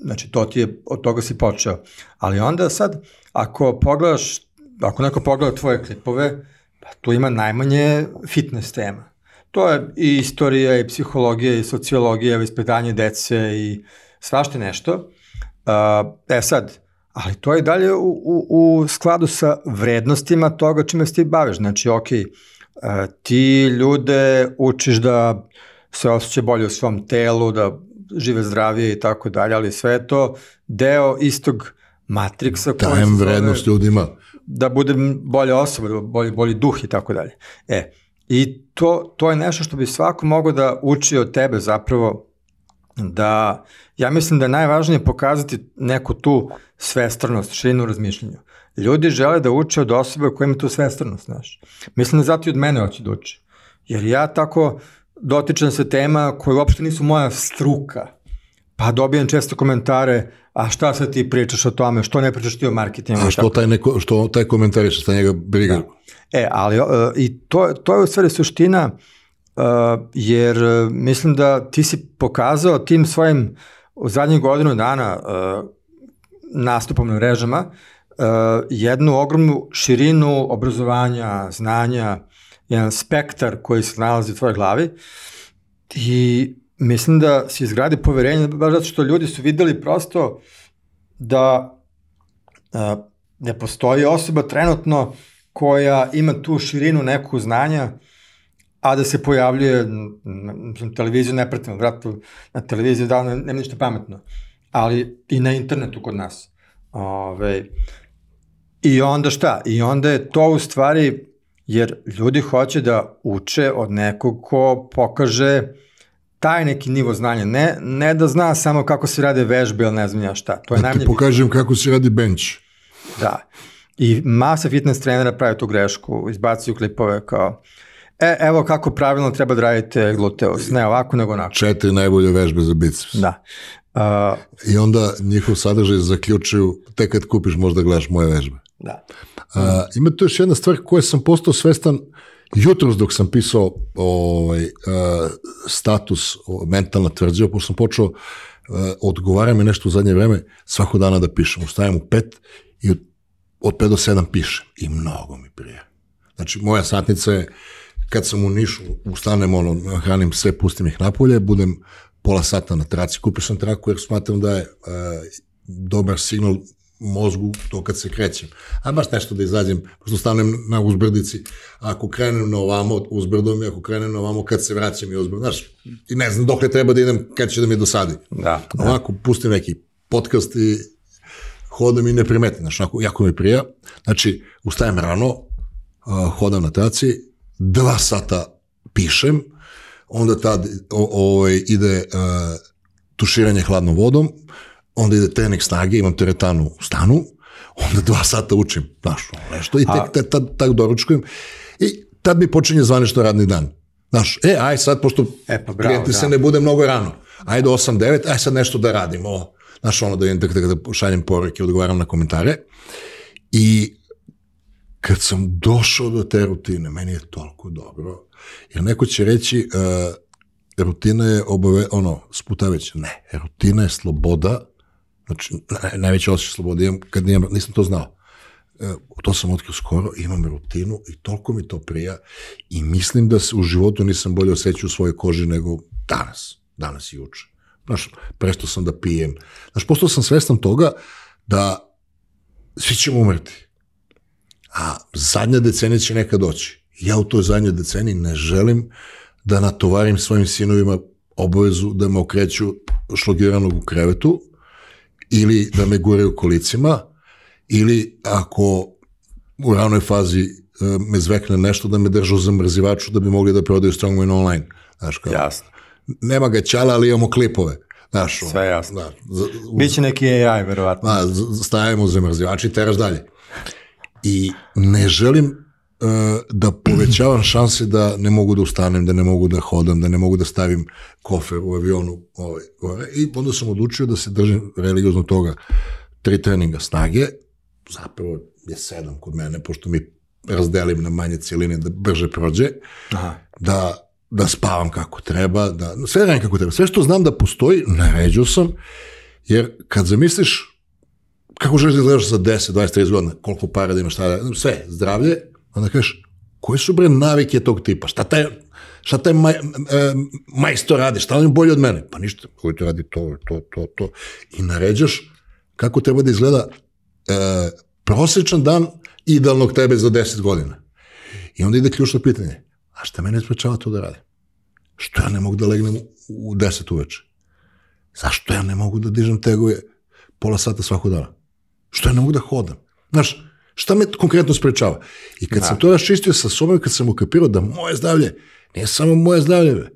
B: znači to ti je, od toga si počeo, ali onda sad, ako pogledaš, ako neko pogleda tvoje klipove, pa tu ima najmanje fitness tema. To je i istorija, i psihologija, i sociologija, i ispitanje dece, i uh, svašte nešto. E sad, ali to je dalje u, u, u skladu sa vrednostima toga čime se ti baviš. Znači, ok, e, ti ljude učiš da se osjeća bolje u svom telu, da žive zdravije i tako dalje, ali sve to deo istog matriksa.
A: Dajem vrednost ljudima.
B: Da budem bolja osoba, da bolji, bolji duh i tako dalje. E, i to, to je nešto što bi svako mogao da uči od tebe zapravo da ja mislim da je najvažnije pokazati neku tu svestrnost, širinu razmišljenja. Ljudi žele da uče od osobe koja ima tu svestrnost, znaš. Mislim da zato i od mene hoće da uče. Jer ja tako dotičem se tema koje uopšte nisu moja struka. Pa dobijem često komentare, a šta sad ti pričaš o tome, što ne pričaš ti o marketingu. A što
A: taj, neko, što taj komentariš, šta njega briga. Da. E, ali e, i to,
B: to je u stvari suština uh, Uh, jer e, mislim da ti si pokazao tim svojim u zadnjih godinu dana uh, nastupom na mrežama uh, jednu ogromnu širinu obrazovanja, znanja, jedan spektar koji se nalazi u tvojoj glavi i mislim da si izgradi poverenje baš zato što ljudi su videli prosto da ne postoji osoba trenutno koja ima tu širinu neku znanja uh, a da se pojavljuje na televiziju, ne pratim, vratno, na televiziju da ne, nema ništa pametno, ali i na internetu kod nas. Ove, I onda šta? I onda je to u stvari, jer ljudi hoće da uče od nekog ko pokaže taj neki nivo znanja, ne, ne da zna samo kako se rade vežbe ili ne znam ja šta. To je da ti
A: pokažem bitno. kako se radi bench.
B: Da. I masa fitness trenera pravi tu grešku, izbacuju klipove kao uh, E, evo kako pravilno treba da radite gluteus. Ne ovako, nego onako. Četiri najbolje vežbe
A: za biceps. Da. Uh, I onda njihov sadržaj zaključuju, tek kad kupiš možda gledaš moje vežbe. Da. Uh, ima tu još jedna stvar koja sam postao svestan jutros dok sam pisao ovaj, uh, status mentalna tvrđava, pošto sam počeo uh, odgovaram mi nešto u zadnje vreme, svako dana da pišem. Ustajem u pet i od, od pet do sedam pišem. I mnogo mi prije. Znači, moja satnica je uh, kad sam u Nišu, ustanem, ono, hranim sve, pustim ih napolje, budem pola sata na traci, kupio sam traku jer smatram da je uh, dobar signal mozgu to kad se krećem. A baš nešto da izađem, pošto stanem na uzbrdici, ako krenem na ovamo, uzbrdom i ako krenem na ovamo, kad se vraćam i uzbrd, znaš, i ne znam dokle treba da idem, kad će da mi dosadi. Da, da. Ovako, pustim neki podcast i hodam i ne primetim, znaš, jako mi prija. Znači, ustajem rano, uh, hodam na traci, dva sata pišem, onda tad o, o, ovaj, ide uh, tuširanje hladnom vodom, onda ide trening snage, imam teretanu u stanu, onda dva sata učim, znaš, nešto, i tek, tek tad, tad doručkujem. I tad mi počinje zvanično radni dan. Znaš, e, aj sad, pošto e, pa, bravo, klijenti bravo. Da. se ne bude mnogo rano, ajde 8-9, aj sad nešto da radimo. Znaš, ono da idem da, da, da šaljem poruke, odgovaram na komentare. I kad sam došao do te rutine, meni je toliko dobro. Jer neko će reći, uh, rutina je obave, ono, sputaveć. Ne, rutina je sloboda, znači, najveće osjećaj slobode imam, kad nijem, nisam to znao. Uh, to sam otkrio skoro, imam rutinu i toliko mi to prija i mislim da se u životu nisam bolje osjećao u svojoj koži nego danas, danas i juče. Znaš, prestao sam da pijem. Znaš, postao sam svestan toga da svi ćemo umreti a zadnja decenija će neka doći. Ja u toj zadnjoj deceniji ne želim da natovarim svojim sinovima obavezu da me okreću šlogiranog u krevetu ili da me gure u kolicima ili ako u ranoj fazi e, me zvekne nešto da me držu za mrzivaču da bi mogli da prodaju Strongman online. Znaš, kao, Jasno. Nema ga ćala, ali imamo klipove. Znaš, Sve jasno. Da, Biće neki AI, verovatno. Da, stavimo mrzivač i teraš dalje i ne želim e, da povećavam šanse da ne mogu da ustanem, da ne mogu da hodam, da ne mogu da stavim kofe u avionu. Ovaj, ovaj. I onda sam odlučio da se držim religiozno toga tri treninga snage, zapravo je sedam kod mene, pošto mi razdelim na manje cijeline da brže prođe, Aha. da da spavam kako treba, da sve radim kako treba. Sve što znam da postoji, naređu sam, jer kad zamisliš kako želiš da izgledaš za 10, 20, 30 godina, koliko para da imaš, šta da, sve, zdravlje, onda kažeš, koje su bre navike tog tipa, šta taj, šta taj maj, e, majsto radi, šta on je bolje od mene, pa ništa, koji to radi to, to, to, to, i naređaš kako treba da izgleda e, prosječan dan idealnog tebe za 10 godina. I onda ide ključno pitanje, a šta mene sprečava to da radim? Što ja ne mogu da legnem u 10 uveče? Zašto ja ne mogu da dižem tegove pola sata svakog dana? Što ja ne mogu da hodam? Znaš, šta me konkretno sprečava? I kad da. sam to raščistio sa sobom, kad sam ukapirao da moje zdravlje nije samo moje zdravlje,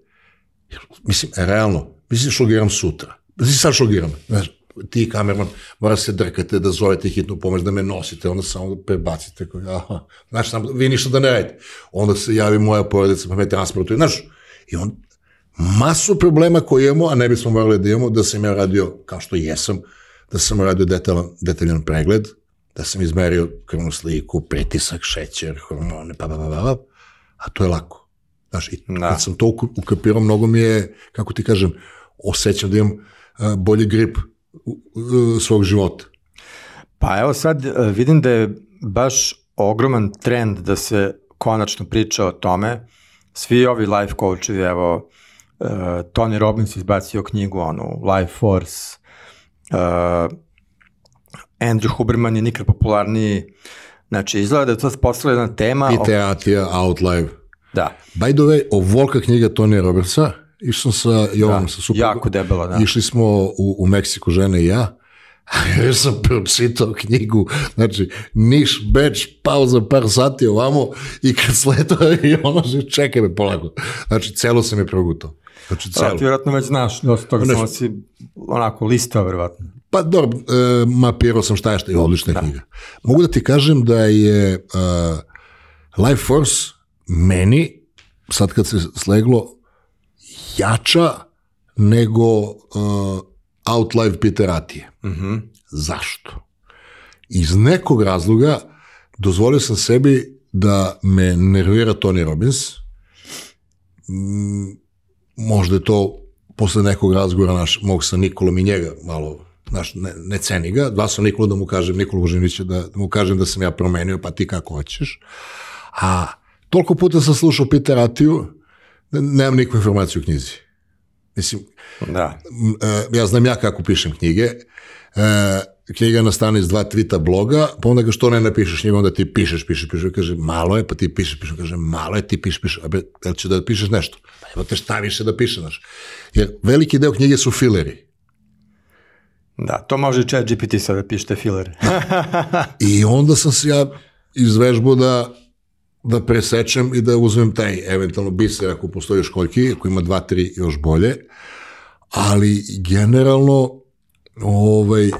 A: mislim, realno, mislim, da šlogiram sutra. Mislim, da sad šlogiram. Znaš, ti kamerman, mora se drkate da zovete hitnu pomoć, da me nosite, onda samo prebacite, koji, aha, znaš, sam, vi ništa da ne radite. Onda se javi moja porodica, pa me transportuje, znaš, i on, masu problema koje imamo, a ne bismo morali da imamo, da sam ja radio kao što jesam, da sam radio detaljan, detaljan pregled, da sam izmerio krvnu sliku, pritisak, šećer, hormone, pa, pa, pa, pa, a to je lako. Znaš, i da. kad sam to ukapirao, mnogo mi je, kako ti kažem, osjećam da imam bolji grip svog života. Pa evo sad
B: vidim da je baš ogroman trend da se konačno priča o tome. Svi ovi life coachevi, evo, Tony Robbins izbacio knjigu, onu, Life Force, Uh, Andrew Huberman je nikad popularniji. Znači, izgleda da je to postala jedna tema. Pite o...
A: Atija, Outlive. Da. By the way, ovolika knjiga Tony Robertsa, išli sam sa Jovom, da, sa super... Jako debela, da. Išli smo u, u Meksiku, žene i ja, ja sam pročitao knjigu, znači, niš, beč, pauza, par sati ovamo i kad sletao i ono, čekaj me polako. Znači, celo sam je progutao. Znači, celo. Da, ti
B: vjerojatno već znaš dosta toga, pa samo si
A: onako listao vjerojatno. Pa dobro, e, mapirao sam šta je šta je odlična da. knjiga. Mogu da ti kažem da je e, Life Force meni, sad kad se sleglo, jača nego uh, Outlive Atije. Uh mhm. -huh. Zašto? Iz nekog razloga dozvolio sam sebi da me nervira Tony Robbins, mm, možda je to posle nekog razgovora naš, mog sa Nikolom i njega malo znaš, ne, ne ceni ga. Dva sam Nikolu da mu kažem, Nikolu Božinovića, da, da mu kažem da sam ja promenio, pa ti kako hoćeš. A toliko puta sam slušao Peter Atiju, da nemam nikakvu informaciju u knjizi. Mislim, da. E, ja znam ja kako pišem knjige, e, knjiga nastane iz dva tvita bloga, pa onda ga što ne napišeš njima, onda ti pišeš, pišeš, pišeš, kaže malo je, pa ti pišeš, pišeš, kaže malo je, ti pišeš, pišeš, a jel će da pišeš nešto? Pa evo te šta više da piše, znaš. Jer veliki deo knjige su fileri. Da, to može i chat GPT sada da pišete filere. Da. I onda sam se ja izvežbao da da presečem i da uzmem taj eventualno biser ako postoji koljki, ako ima dva, tri još bolje, ali generalno ovaj,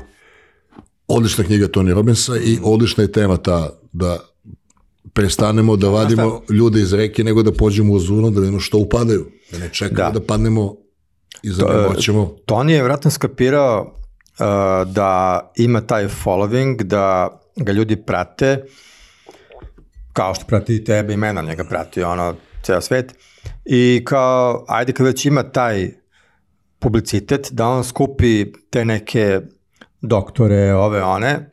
A: odlična knjiga Tony Robbinsa i mhm. odlična je tema ta da prestanemo da, da, da vadimo ljude iz reke, nego da pođemo u zunu, da vidimo što upadaju, da ne čekamo da, da padnemo i za
B: Tony je vratno skapirao uh, da ima taj following, da ga ljudi prate, kao što prati i tebe i mena, njega prati ono, ceo svet, i kao, ajde kad već ima taj publicitet, da on skupi te neke doktore, ove one,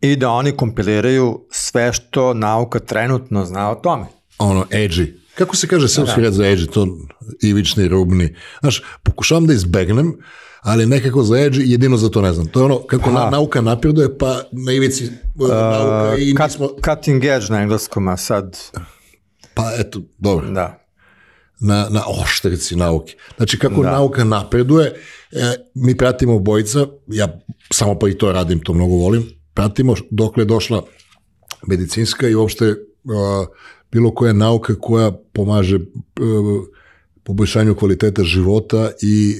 B: i da oni kompiliraju sve što nauka trenutno zna o tome.
A: Ono, edgy. Kako se kaže srpski da. red za edgy, to ivični, rubni. Znaš, pokušavam da izbegnem, ali nekako za edgy, jedino za to ne znam. To je ono, kako pa, nauka napreduje, pa na ivici uh, nauka i cut, nismo... Cutting edge na engleskom, a sad... Pa eto, dobro. Da. Na, na oštrici nauke. Znači, kako da. nauka napreduje, uh, E, mi pratimo bojica, ja samo pa i to radim, to mnogo volim, pratimo dokle je došla medicinska i uopšte e, bilo koja nauka koja pomaže e, poboljšanju kvaliteta života i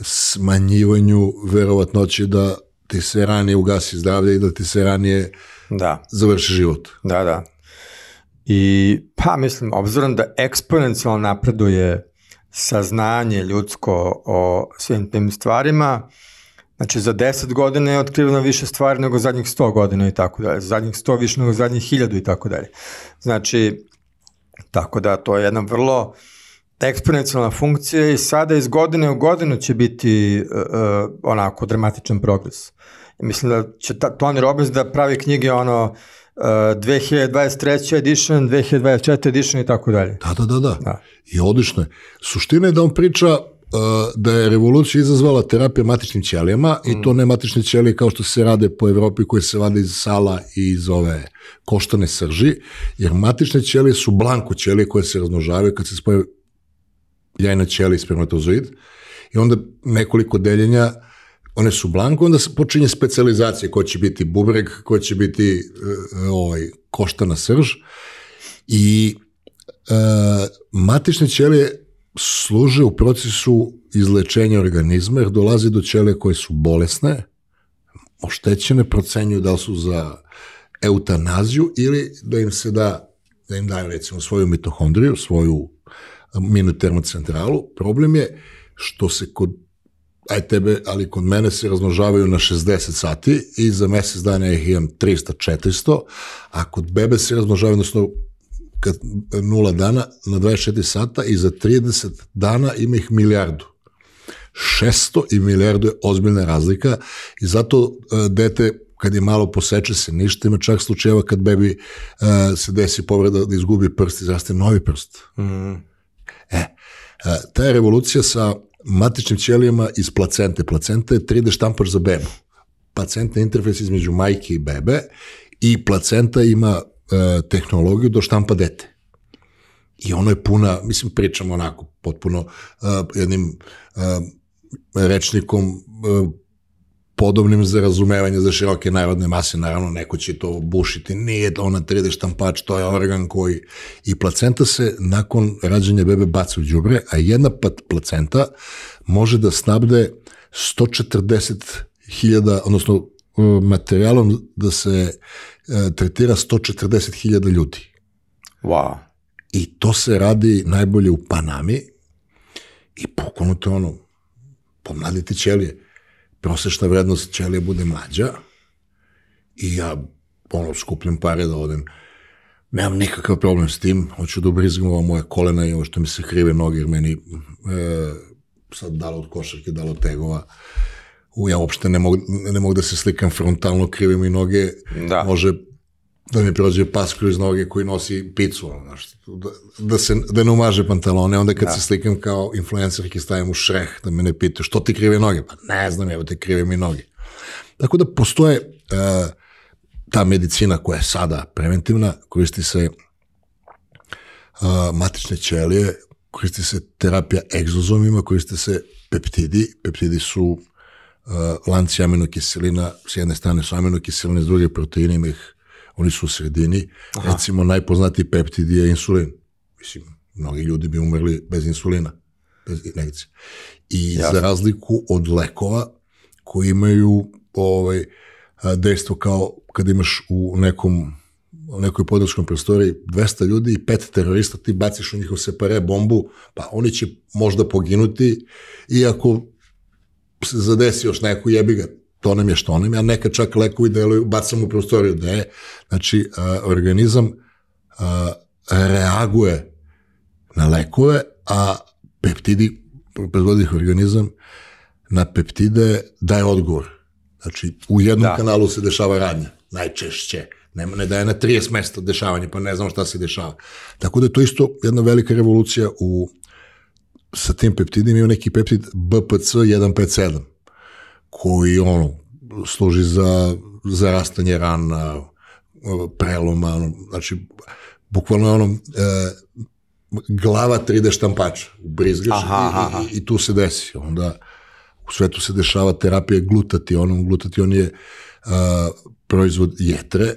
A: smanjivanju verovatnoće da ti se ranije ugasi zdravlje i da ti se ranije da. završi život. Da, da. I pa mislim,
B: obzirom da eksponencijalno napreduje saznanje ljudsko o svim tim stvarima. Znači, za 10 godina je otkriveno više stvari nego zadnjih 100 godina i tako dalje. Zadnjih 100 više nego zadnjih 1000 i tako dalje. Znači, tako da to je jedna vrlo eksponencijalna funkcija i sada iz godine u godinu će biti uh, onako dramatičan progres. Mislim da će ta, Tony Robbins da pravi knjige ono 2023. edition, 2024. edition i tako
A: dalje. Da, da, da, da, da. I odlično je. Suština je da on priča uh, da je revolucija izazvala terapija matičnim ćelijama mm. i to ne matične ćelije kao što se rade po Evropi koje se vade iz sala i iz ove koštane srži, jer matične ćelije su blanko ćelije koje se raznožavaju kad se spoje jajna ćelija i spermatozoid i onda nekoliko deljenja uh, one su blanko, onda se počinje specializacija ko će biti bubreg, ko će biti uh, ovaj, koštana srž i uh, matične ćelije služe u procesu izlečenja organizma jer dolazi do ćelije koje su bolesne, oštećene, procenjuju da li su za eutanaziju ili da im se da, da im daju recimo svoju mitohondriju, svoju termocentralu. Problem je što se kod aj tebe, ali kod mene se raznožavaju na 60 sati i za mesec dana ih imam 300-400, a kod bebe se razmnožavaju, odnosno kad, 0 dana na 24 sata i za 30 dana ima ih milijardu. 600 i milijardu je ozbiljna razlika i zato e, dete kad je malo poseče se ništa, ima čak slučajeva kad bebi e, se desi povreda da izgubi prst i zraste novi prst. Mm. E, ta je revolucija sa matičnim ćelijama iz placente. Placenta je 3D štampar za bebu. Pacentna interfejs između majke i bebe i placenta ima e, tehnologiju do da štampa dete. I ono je puna, mislim, pričamo onako potpuno uh, jednim uh, rečnikom uh, podobnim za razumevanje za široke narodne mase, naravno neko će to bušiti, nije ona 3D štampač, to je organ koji i placenta se nakon rađanja bebe baca u džubre, a jedna placenta može da snabde 140.000, odnosno e, materijalom da se e, tretira 140.000 ljudi. Wow. I to se radi najbolje u Panami i pokonuto ono, pomladite ćelije prosečna vrednost ćelija bude mlađa i ja ono skupljam pare da odem. Nemam nikakav problem s tim, hoću da ubrizgam ova moje kolena i ovo što mi se krive noge, jer meni e, sad dalo od košarke, dalo od tegova. U, ja uopšte ne mogu, ne mogu da se slikam frontalno, krive mi noge, da. može da mi je prilazio pas kroz noge koji nosi picu, ono, znaš, da, da, se, da ne umaže pantalone, onda kad da. se slikam kao influencer i stavim u šreh, da me ne pita što ti krive noge, pa ne znam, evo te krive mi noge. Tako da postoje uh, ta medicina koja je sada preventivna, koristi se uh, matične ćelije, koristi se terapija egzozomima, koriste se peptidi, peptidi su uh, lanci aminokiselina, s jedne strane su aminokiseline, s druge proteine ih oni su u sredini. Aha. Recimo, najpoznatiji peptid je insulin. Mislim, mnogi ljudi bi umrli bez insulina, bez injekcije. I Jasne. za razliku od lekova koji imaju ovaj, dejstvo kao kad imaš u nekom u nekoj podrškom prostoriji 200 ljudi i pet terorista, ti baciš u njihov separe bombu, pa oni će možda poginuti iako se zadesi još neku jebiga, to nam je što nam je, a neka čak lekovi deluju, bacam u prostoriju da je. Znači, organizam reaguje na lekove, a peptidi, proizvodih organizam, na peptide daje odgovor. Znači, u jednom da. kanalu se dešava radnja, najčešće. Ne, ne daje na 30 mesta dešavanje, pa ne znam šta se dešava. Tako da je to isto jedna velika revolucija u, sa tim peptidima. Ima neki peptid BPC 157 koji ono, služi za rastanje rana, preloma, ono, znači, bukvalno ono, e, glava 3D štampača, brizgaš aha, aha. I, i, i tu se desi. Onda u svetu se dešava terapija glutati, onom glutati on je e, proizvod jetre,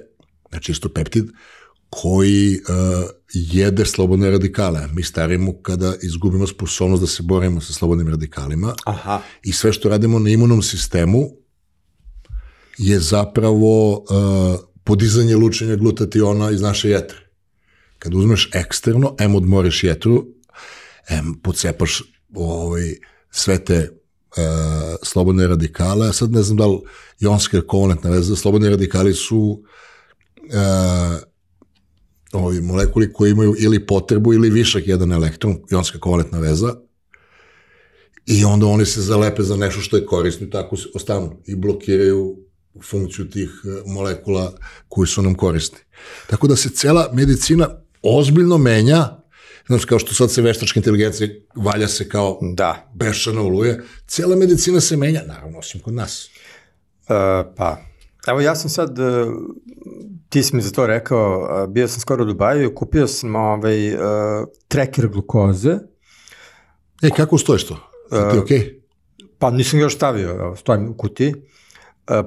A: znači isto peptid, koji uh, jede slobodne radikale. Mi starimo kada izgubimo sposobnost da se borimo sa slobodnim radikalima Aha. i sve što radimo na imunom sistemu je zapravo uh, podizanje lučenja glutationa iz naše jetre. Kad uzmeš eksterno, em odmoriš jetru, em pocepaš ovaj, sve te e, slobodne radikale, a sad ne znam da li jonske konet naveze, slobodne radikali su e, ovi molekuli koji imaju ili potrebu ili višak jedan elektron, jonska kovalentna veza, i onda oni se zalepe za nešto što je korisno i tako ostanu i blokiraju funkciju tih e, molekula koji su nam korisni. Tako da se cela medicina ozbiljno menja, znači kao što sad se veštačka inteligencija valja se kao da. bešana uluje, cela medicina se menja, naravno, osim kod nas. E, pa, evo ja sam sad e,
B: Ti si mi za to rekao, bio sam skoro u Dubaju, kupio sam ovaj, uh, tracker glukoze. E, kako stojiš to? Je ti okej? Okay? Pa nisam ga još stavio, stojim u kutiji.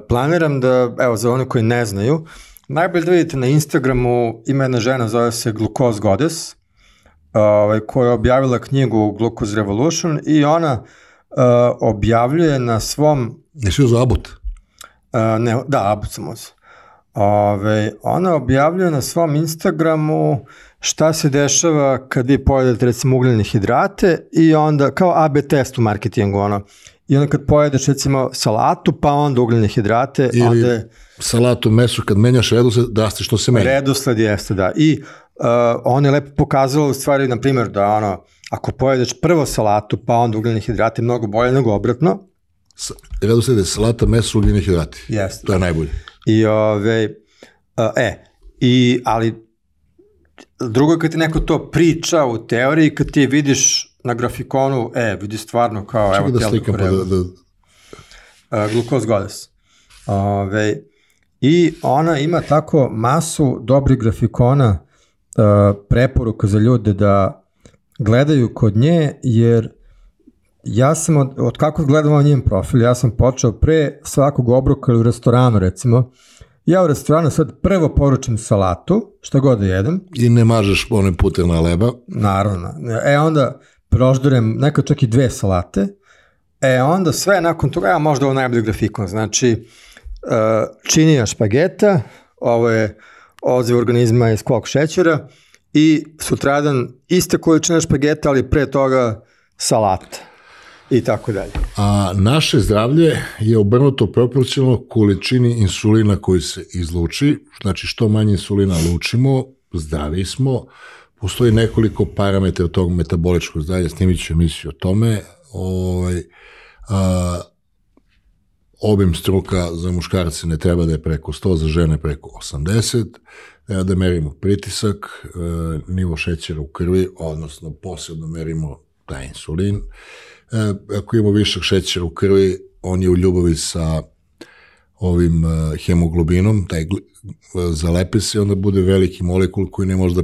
B: Planiram da, evo, za one koji ne znaju, najbolje da vidite na Instagramu, ima jedna žena, zove se Glukoz Godes, ovaj, koja je objavila knjigu Glucose Revolution i ona uh, objavljuje na svom... Nisi za Abut? Uh, ne, da, Abut sam uzao. Ove, ona objavljuje na svom Instagramu šta se dešava kad vi pojedete recimo ugljene hidrate i onda kao AB test u marketingu ono. I onda kad pojedeš recimo salatu pa onda ugljene hidrate. Ili onda je, salatu, meso, kad menjaš redosled, da ste što se menja. Redosled jeste, da. I uh, on je lepo pokazalo u stvari, na primjer, da ono, ako pojedeš prvo salatu pa onda ugljene hidrate, mnogo bolje nego obratno.
A: Redosled je salata, meso, ugljene hidrate. Jeste. To je najbolje. I ove,
B: a, e, i, ali drugo je kad ti neko to priča u teoriji, kad ti vidiš na grafikonu, e, vidi stvarno kao, Čekaj evo, da slikam, pa da, da... A, glukoz godes. Ove, I ona ima tako masu dobrih grafikona, preporuka za ljude da gledaju kod nje, jer Ja sam, od, od kako gledamo njen profil, ja sam počeo pre svakog obroka u restoranu recimo, ja u restoranu sad prvo poručim salatu, šta god da jedem. I ne mažeš one pute na leba. Naravno. E onda proždurem neka čak i dve salate, e onda sve nakon toga, ja možda ovo najbolje grafikon, znači e, činija špageta, ovo je odziv organizma iz kog šećera i sutradan iste količine špageta, ali pre toga salata i tako dalje.
A: A naše zdravlje je obrnuto proporcionalno količini insulina koji se izluči, znači što manje insulina lučimo, zdravi smo, postoji nekoliko parametra tog metaboličkog zdravlja, snimit ću emisiju o tome, ovaj, a, obim struka za muškarce ne treba da je preko 100, za žene preko 80, treba da merimo pritisak, e, nivo šećera u krvi, odnosno posebno merimo taj insulin, E, ako imamo višak šećera u krvi, on je u ljubavi sa ovim e, hemoglobinom, taj e, zalepi se onda bude veliki molekul koji ne može da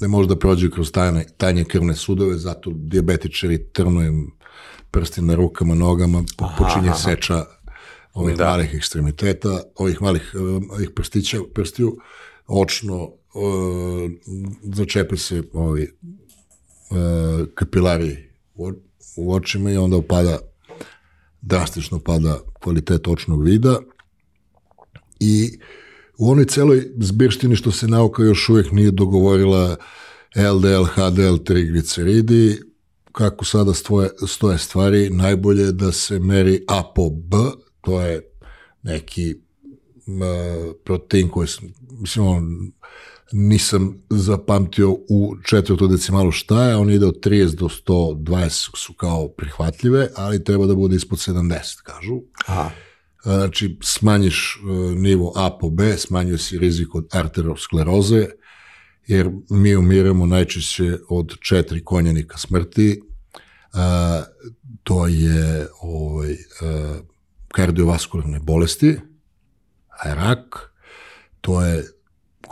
A: ne može da prođe kroz tajne, tajne krvne sudove, zato diabetičari trnujem prsti na rukama, nogama, počinje aha, seča ovih da. malih ekstremiteta, ovih malih ovih prstića, prstiju, očno začepe se ovi kapilari u očima i onda opada, drastično pada kvalitet očnog vida i u onoj celoj zbirštini što se nauka još uvek nije dogovorila LDL, HDL, trigliceridi, kako sada stvoje, stoje stvari, najbolje je da se meri ApoB, to je neki uh, protein koji, mislim, on nisam zapamtio u četvrtu decimalu šta je, on ide od 30 do 120 su kao prihvatljive, ali treba da bude ispod 70, kažu. Aha. E, znači, smanjiš e, nivo A po B, smanjuje si rizik od arteroskleroze, jer mi umiremo najčešće od četiri konjenika smrti, e, to je ovaj, kardiovaskularne bolesti, rak, to je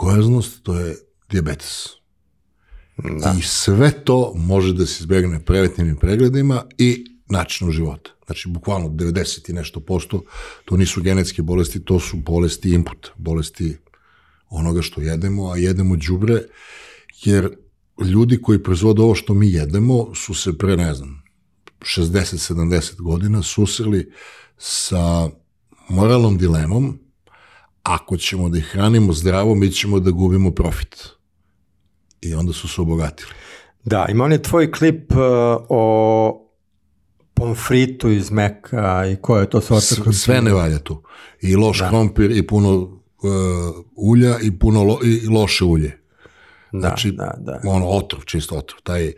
A: gojaznost, to je diabetes. Da. I sve to može da se izbegne preventivnim pregledima i načinom života. Znači, bukvalno 90 i nešto posto, to nisu genetske bolesti, to su bolesti input, bolesti onoga što jedemo, a jedemo đubre, jer ljudi koji proizvode ovo što mi jedemo su se pre, ne znam, 60-70 godina susreli sa moralnom dilemom ako ćemo da ih hranimo zdravo, mi ćemo da gubimo profit. I onda su se obogatili.
B: Da, on je tvoj klip uh, o pomfritu iz
A: Meka i ko je to sorta krompira? Sve ne valja tu. I loš da. krompir i puno uh, ulja i puno lo, i loše ulje. Da, znači, da, da. ono, otrov, čisto otrov. Taj uh,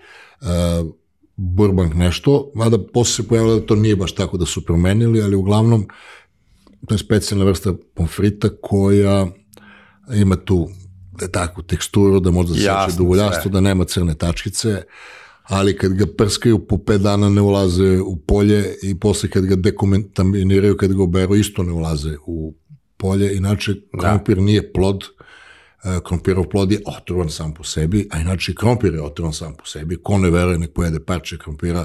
A: Burbank nešto, mada posle se pojavilo da to nije baš tako da su promenili, ali uglavnom to je specijalna vrsta pomfrita koja ima tu da takvu teksturu da možda seče dovoljasto da nema crne tačkice, ali kad ga prskaju po 5 dana ne ulaze u polje i posle kad ga dekontaminiraju, kad ga oberu, isto ne ulaze u polje, inače da. krompir da. nije plod, e, krompirov plod je otrovan sam po sebi, a inače krompir je otrovan sam po sebi. Ko ne veruje, nek pojede parče krompira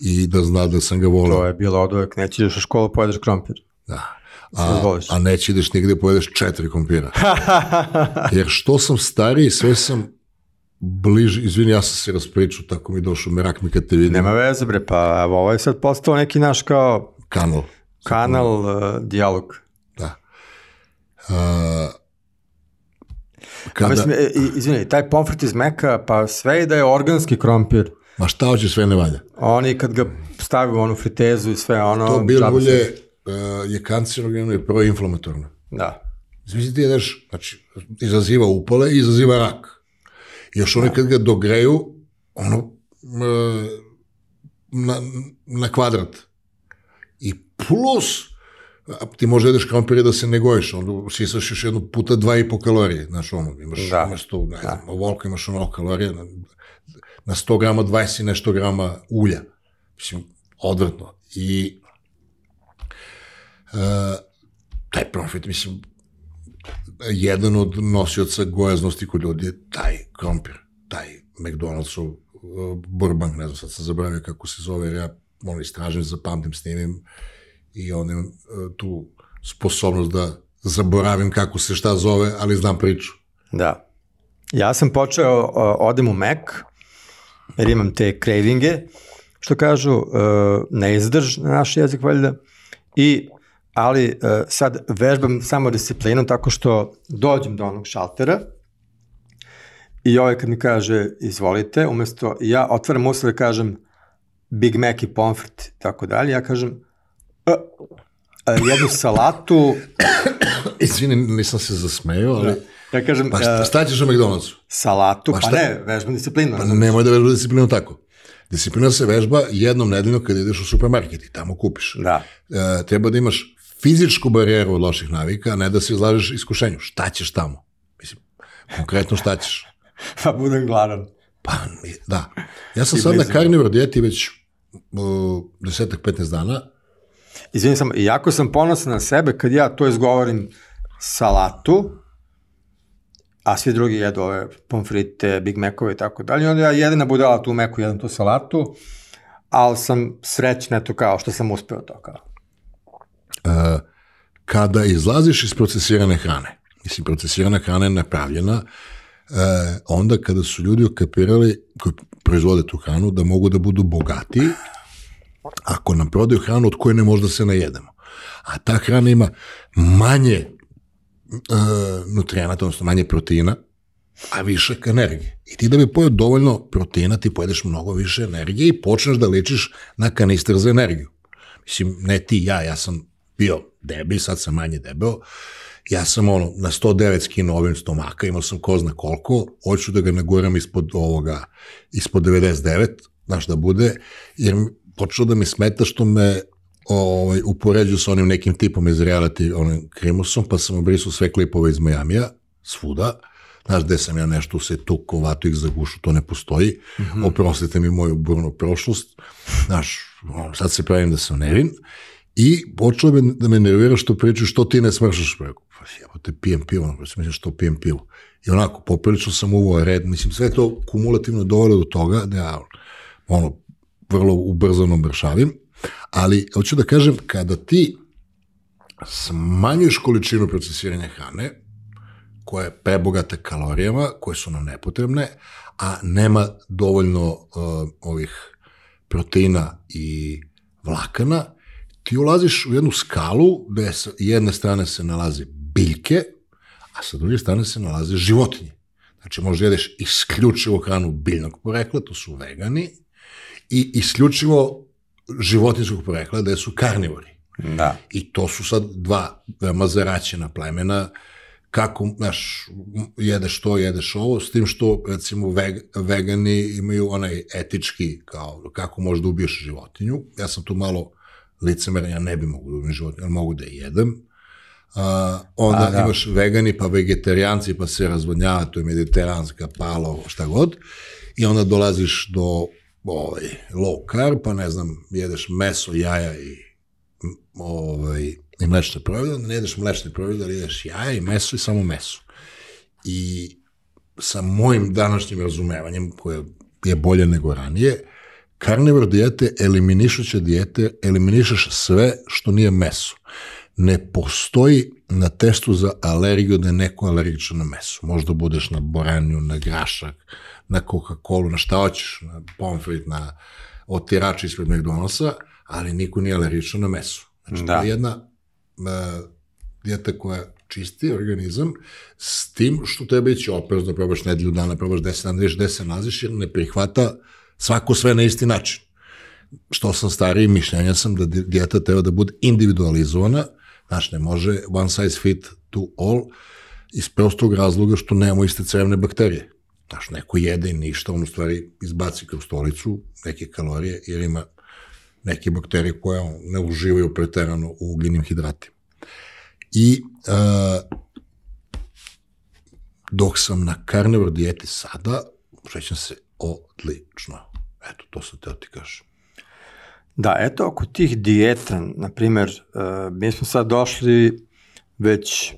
A: i da zna da sam ga volao. To je bilo od uvek, nećeš u školu, da pojedeš krompir. Da a, a neće ideš nigde pojedeš četiri kompina. Jer što sam stariji, sve sam bliži, izvini, ja sam se raspričao, tako mi došao merak mi kad te vidim. Nema veze bre, pa evo, ovo ovaj je sad postao neki naš kao...
B: Kanal. Kanal, uh, dijalog. Da. Uh, Kada... Mislim, e, izvini, taj pomfrit iz meka, pa sve je da je organski krompir. Ma šta hoće sve ne valja? Oni kad ga stavimo onu fritezu i sve ono... To bilo bilulje,
A: Eh, je kancerogeno i proinflamatorno. Da. je daš, znači, izaziva upale i izaziva rak. Još oni da. kad ga dogreju, ono, eh, na, na kvadrat. I plus, ti možda jedeš krompire da se ne gojiš, onda sisaš još jednu puta dva i po kalorije, znaš, ono, imaš da. umesto, ne da. znam, da. ovoliko imaš ono kalorije, na, na 100 grama 20 i nešto grama ulja. Mislim, odvrtno. I E, taj profit, mislim, jedan od nosioca gojaznosti kod ljudi je taj krompir, taj McDonald'sov e, Burbank, ne znam, sad sam zabravio kako se zove, jer ja ono istražim, zapamtim, snimim i onda imam e, tu sposobnost da zaboravim kako se šta zove, ali znam priču. Da. Ja sam počeo, odem u Mac,
B: jer imam te cravinge, što kažu, ne izdrž na naš jezik valjda, i ali e, sad vežbam samo disciplinu tako što dođem do onog šaltera i ovaj kad mi kaže izvolite, umesto ja otvaram usta da kažem Big Mac i pomfrit i tako dalje, ja kažem a, e, a, e, jednu salatu Izvini, nisam se zasmeo, ali... Da. Ja kažem... Pa šta, šta ćeš u
A: McDonald'su? Salatu, pa, pa ne, vežbam disciplinu. Pa nemoj da vežbam disciplinu tako. Disciplina se vežba jednom nedeljno kada ideš u supermarket i tamo kupiš. Da. E, treba da imaš fizičku barijeru od loših navika, ne da se izlažeš iskušenju. Šta ćeš tamo? Mislim, konkretno šta ćeš?
B: pa budem gladan. Pa,
A: da. Ja sam sad na karnivor dijeti već uh, desetak, 15 dana.
B: Izvinim sam, jako sam ponosan na sebe kad ja to izgovorim salatu, a svi drugi jedu ove pomfrite, Big Macove i tako dalje. Onda ja jedina budala tu meku, jedan tu salatu, ali sam srećna, eto kao što sam uspeo to
A: kao. Eh, kada izlaziš iz procesirane hrane, mislim, procesirana hrana je napravljena eh, onda kada su ljudi okapirali, koji proizvode tu hranu, da mogu da budu bogati ako nam prodaju hranu od koje ne možda se najedemo. A ta hrana ima manje e, eh, nutrijenata, odnosno manje proteina, a više energije. I ti da bi pojeo dovoljno proteina, ti pojedeš mnogo više energije i počneš da ličiš na kanister za energiju. Mislim, ne ti, ja, ja sam bio debel, sad sam manje debel, ja sam ono, na 109 skinuo ovim stomaka, imao sam ko zna koliko, hoću da ga naguram ispod ovoga, ispod 99, znaš da bude, jer počelo da mi smeta što me ovaj, upoređu sa onim nekim tipom iz reality, onim Krimusom, pa sam obrisao sve klipove iz Majamija, svuda, znaš, gde sam ja nešto se tu kovato ih zagušu, to ne postoji, mm -hmm. oprostite mi moju burnu prošlost, znaš, sad se pravim da sam nevin, I počelo me da me nervira što pričaju što ti ne smršaš. Pa, pa jebo te pijem pivo, ono, mislim što pijem pivo. I onako, poprilično sam uvoj red, mislim sve to kumulativno dovoljno do toga da ja ono, vrlo ubrzano mršavim, ali hoću da kažem, kada ti smanjuješ količinu procesiranja hrane, koja je prebogata kalorijama, koje su nam nepotrebne, a nema dovoljno uh, ovih proteina i vlakana, ti ulaziš u jednu skalu gde s jedne strane se nalaze biljke, a sa druge strane se nalaze životinje. Znači, možda jedeš isključivo hranu biljnog porekla, to su vegani, i isključivo životinskog porekla, gde su karnivori. Da. I to su sad dva veoma zaraćena plemena, kako, znaš, jedeš to, jedeš ovo, s tim što, recimo, veg, vegani imaju onaj etički, kao, kako možda ubiješ životinju. Ja sam tu malo licemera, ja ne bi mogu da ubijem životinje, ali mogu da je jedem. A, onda A, da. imaš vegani, pa vegetarijanci, pa se razvodnjava, to je mediteranska, palo, šta god. I onda dolaziš do ovaj, low carb, pa ne znam, jedeš meso, jaja i ovaj, i mlečne proizvode, onda ne jedeš mlečne proizvode, ali jedeš jaja i meso i samo meso. I sa mojim današnjim razumevanjem, koje je bolje nego ranije, Karnivor dijete eliminišuće dijete, eliminišeš sve što nije meso. Ne postoji na testu za alergiju da je neko alergičan na meso. Možda budeš na boranju, na grašak, na Coca-Cola, na šta hoćeš, na pomfrit, na otirač ispred McDonald'sa, ali niko nije alergičan na meso. Znači, da. to je jedna uh, e, dijeta koja čisti organizam, s tim što treba će oprezno, probaš nedelju dana, probaš deset dana, vidiš gde se nalaziš, jer ne prihvata uh, Svako sve na isti način. Što sam stariji, mišljenja sam da dijeta treba da bude individualizovana, znači ne može one size fit to all, iz prostog razloga što nemamo iste crevne bakterije. Znaš, neko jede i ništa, on u stvari izbaci kroz stolicu neke kalorije, jer ima neke bakterije koje ne uživaju preterano u ugljenim hidratima. I uh, dok sam na carnivore dijeti sada, srećam se odlično. Eto, to sam teo ti kažem. Da, eto, oko tih dijeta,
B: na primer, e, mi smo sad došli već,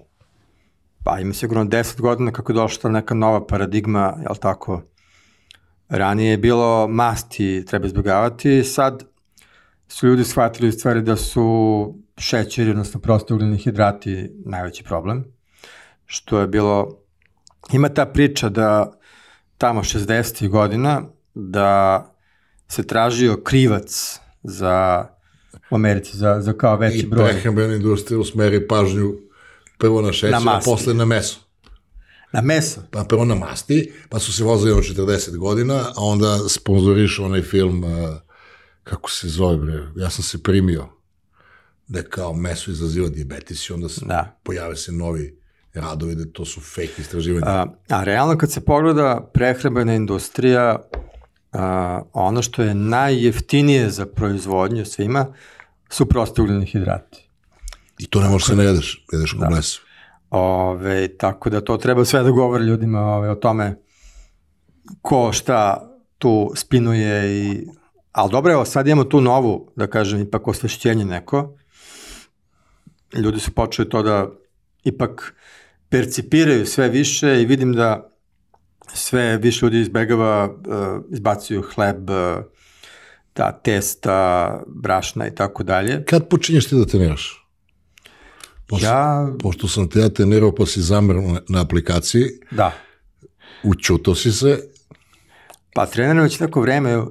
B: pa ima sigurno 10 godina kako je došla neka nova paradigma, jel tako, ranije je bilo masti treba izbjegavati, sad su ljudi shvatili u stvari da su šećeri, odnosno prosto ugljeni hidrati najveći problem, što je bilo, ima ta priča da tamo 60. godina, da se tražio krivac za
A: u Americi za, za kao veći I broj. I prehrambena industrija usmeri pažnju prvo na šećer, a posle na meso. Na meso? Pa prvo na masti, pa su se vozili od 40 godina, a onda sponzoriš onaj film, eh, kako se zove, bre, ja sam se primio, da kao meso izaziva diabetes i onda se, da. pojave se novi radovi da to su fake istraživanja.
B: A, a realno kad se pogleda prehrambena industrija a, ono što je najjeftinije za proizvodnju svima su proste
A: ugljeni hidrati. I to ne možeš se da ne jedeš, jedeš da.
B: Ove, tako da to treba sve da govori ljudima ove, o tome ko šta tu spinuje i... Ali dobro, evo sad imamo tu novu, da kažem, ipak osvešćenje neko. Ljudi su počeli to da ipak percipiraju sve više i vidim da sve više ljudi izbegava, e, izbacuju hleb, e, ta testa, brašna i tako dalje.
A: Kad počinješ ti da treniraš? Pošto, ja... Pošto sam te ja trenirao pa si zamrl na aplikaciji. Da. Učuto si se. Pa trener već
B: tako vreme uh,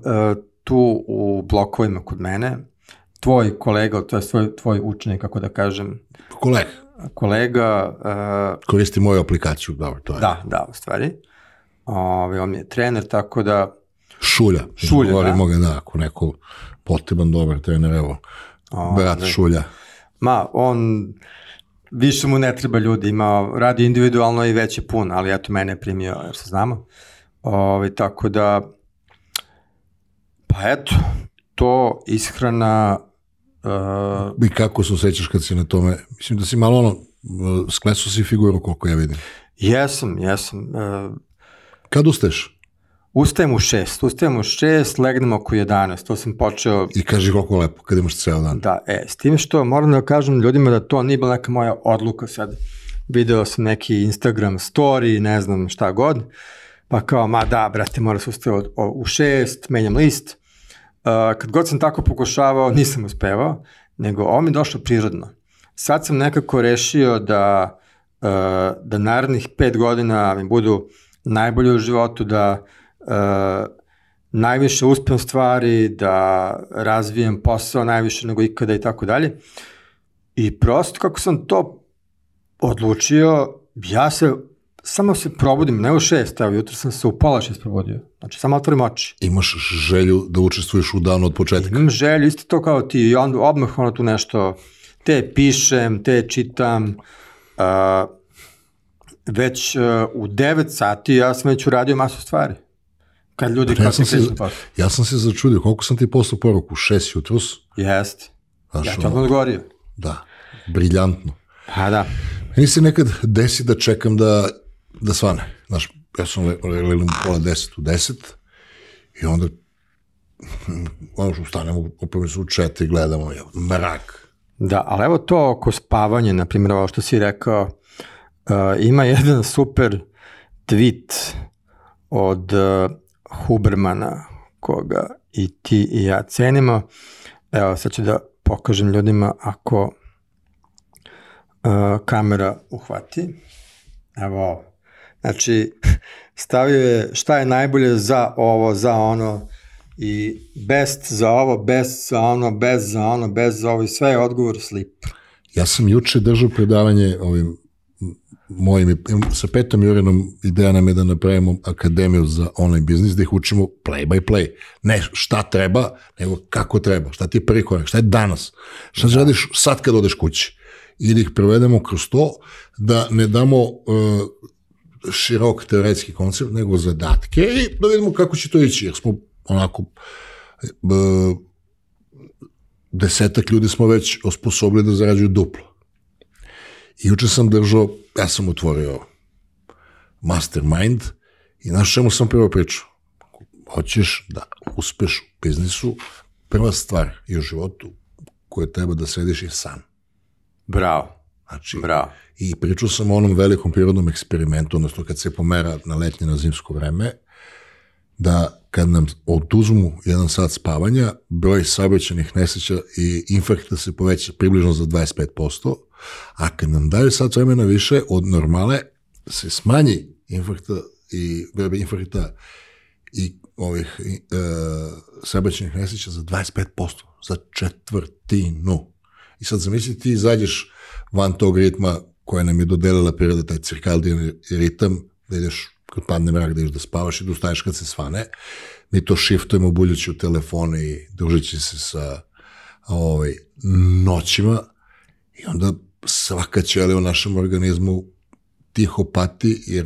B: tu u blokovima kod mene. Tvoj kolega, to je svoj, tvoj učenik, kako da kažem. Kolega. Kolega. Uh, Koristi moju aplikaciju, dobro, to je. Da, da, u stvari. Uh, Ove, ovaj, on mi je trener, tako da...
A: Šulja. Šulja, Govorimo da. ga, da, ako neko potreban dobar trener, evo, Ove, ovaj, brat da. Šulja.
B: Ma, on, više mu ne treba ljudi, ima, radi individualno i već je pun, ali eto, mene je primio, jer se znamo. Ove, ovaj, tako da, pa eto, to ishrana...
A: Uh, I kako se osjećaš kad si na tome? Mislim da si malo ono, e, sklesu si figuru koliko ja vidim.
B: Jesam, jesam. Uh, Kad ustaješ? Ustajem u šest, ustajem u šest, legnem oko 11, to sam počeo... I kaži koliko lepo, kad imaš ceo dan. Da, e, s tim što moram da kažem ljudima da to nije bila neka moja odluka sad. Video sam neki Instagram story, ne znam šta god, pa kao, ma da, brate, mora se ustaviti u šest, menjam list. Uh, kad god sam tako pokušavao, nisam uspevao, nego ovo mi je došlo prirodno. Sad sam nekako rešio da, uh, da narednih pet godina mi budu najbolje u životu, da uh, najviše uspem stvari, da razvijem posao najviše nego ikada i tako dalje. I prosto kako sam to odlučio, ja se samo se probudim, ne u šest, evo jutro sam se u pola šest probudio. Znači samo otvorim oči. Imaš
A: želju da učestvuješ u danu od početka?
B: Imam želju, isto to kao ti i onda odmah ono tu nešto, te pišem, te čitam, uh, već uh, u 9 sati ja sam već uradio masu stvari. Kad ljudi pa, ja se,
A: Ja sam se začudio, koliko sam ti poslao poruku? 6 jutros?
B: Jest. Znaš, ja ću vam odgovorio. Da,
A: briljantno. Pa da. Meni se nekad desi da čekam da, da svane. Znaš, ja sam lelim pola deset u deset i onda ono što ustanemo, opravim se u četiri, gledamo, je, mrak.
B: Da, ali evo to oko spavanja, na primjer, ovo što si rekao, Uh, ima jedan super tweet od uh, Hubermana koga i ti i ja cenimo. Evo, sad ću da pokažem ljudima ako uh, kamera uhvati. Evo, znači, stavio je šta je najbolje za ovo, za ono, i best za ovo, best za ono, best za ono, best za ovo i sve je odgovor slip.
A: Ja sam juče držao predavanje ovim mojim, sa Petom urenom ideja nam je da napravimo akademiju za online biznis, da ih učimo play by play. Ne šta treba, nego kako treba, šta ti je prvi korak, šta je danas, šta da. radiš sad kad odeš kući. I da ih prevedemo kroz to, da ne damo uh, širok teoretski koncept, nego zadatke i da vidimo kako će to ići, jer smo onako uh, desetak ljudi smo već osposobili da zarađuju duplo Juče sam držao, ja sam otvorio mastermind i znaš čemu sam prvo pričao? Hoćeš da uspeš u biznisu, prva stvar i u životu koju treba da središ je san. Bravo. Znači, Bravo. i pričao sam o onom velikom prirodnom eksperimentu, odnosno kad se pomera na letnje, na zimsko vreme, da kad nam oduzmu jedan sat spavanja, broj sabrećenih nesreća i infarkta se poveća približno za 25%, A kad nam daju sat vremena više od normale, se smanji infarkta i grebe infarkta i ovih e, srebačnih nesreća za 25%, za četvrtinu. I sad zamisli ti izađeš van tog ritma koja nam je dodelila priroda, taj cirkaldin ritam, da ideš kad padne mrak, da ideš da spavaš i da ustaješ kad se svane. Mi to shiftujemo buljući u telefone i družeći se sa ovaj, noćima i onda svaka ćelija u našem organizmu tiho pati, jer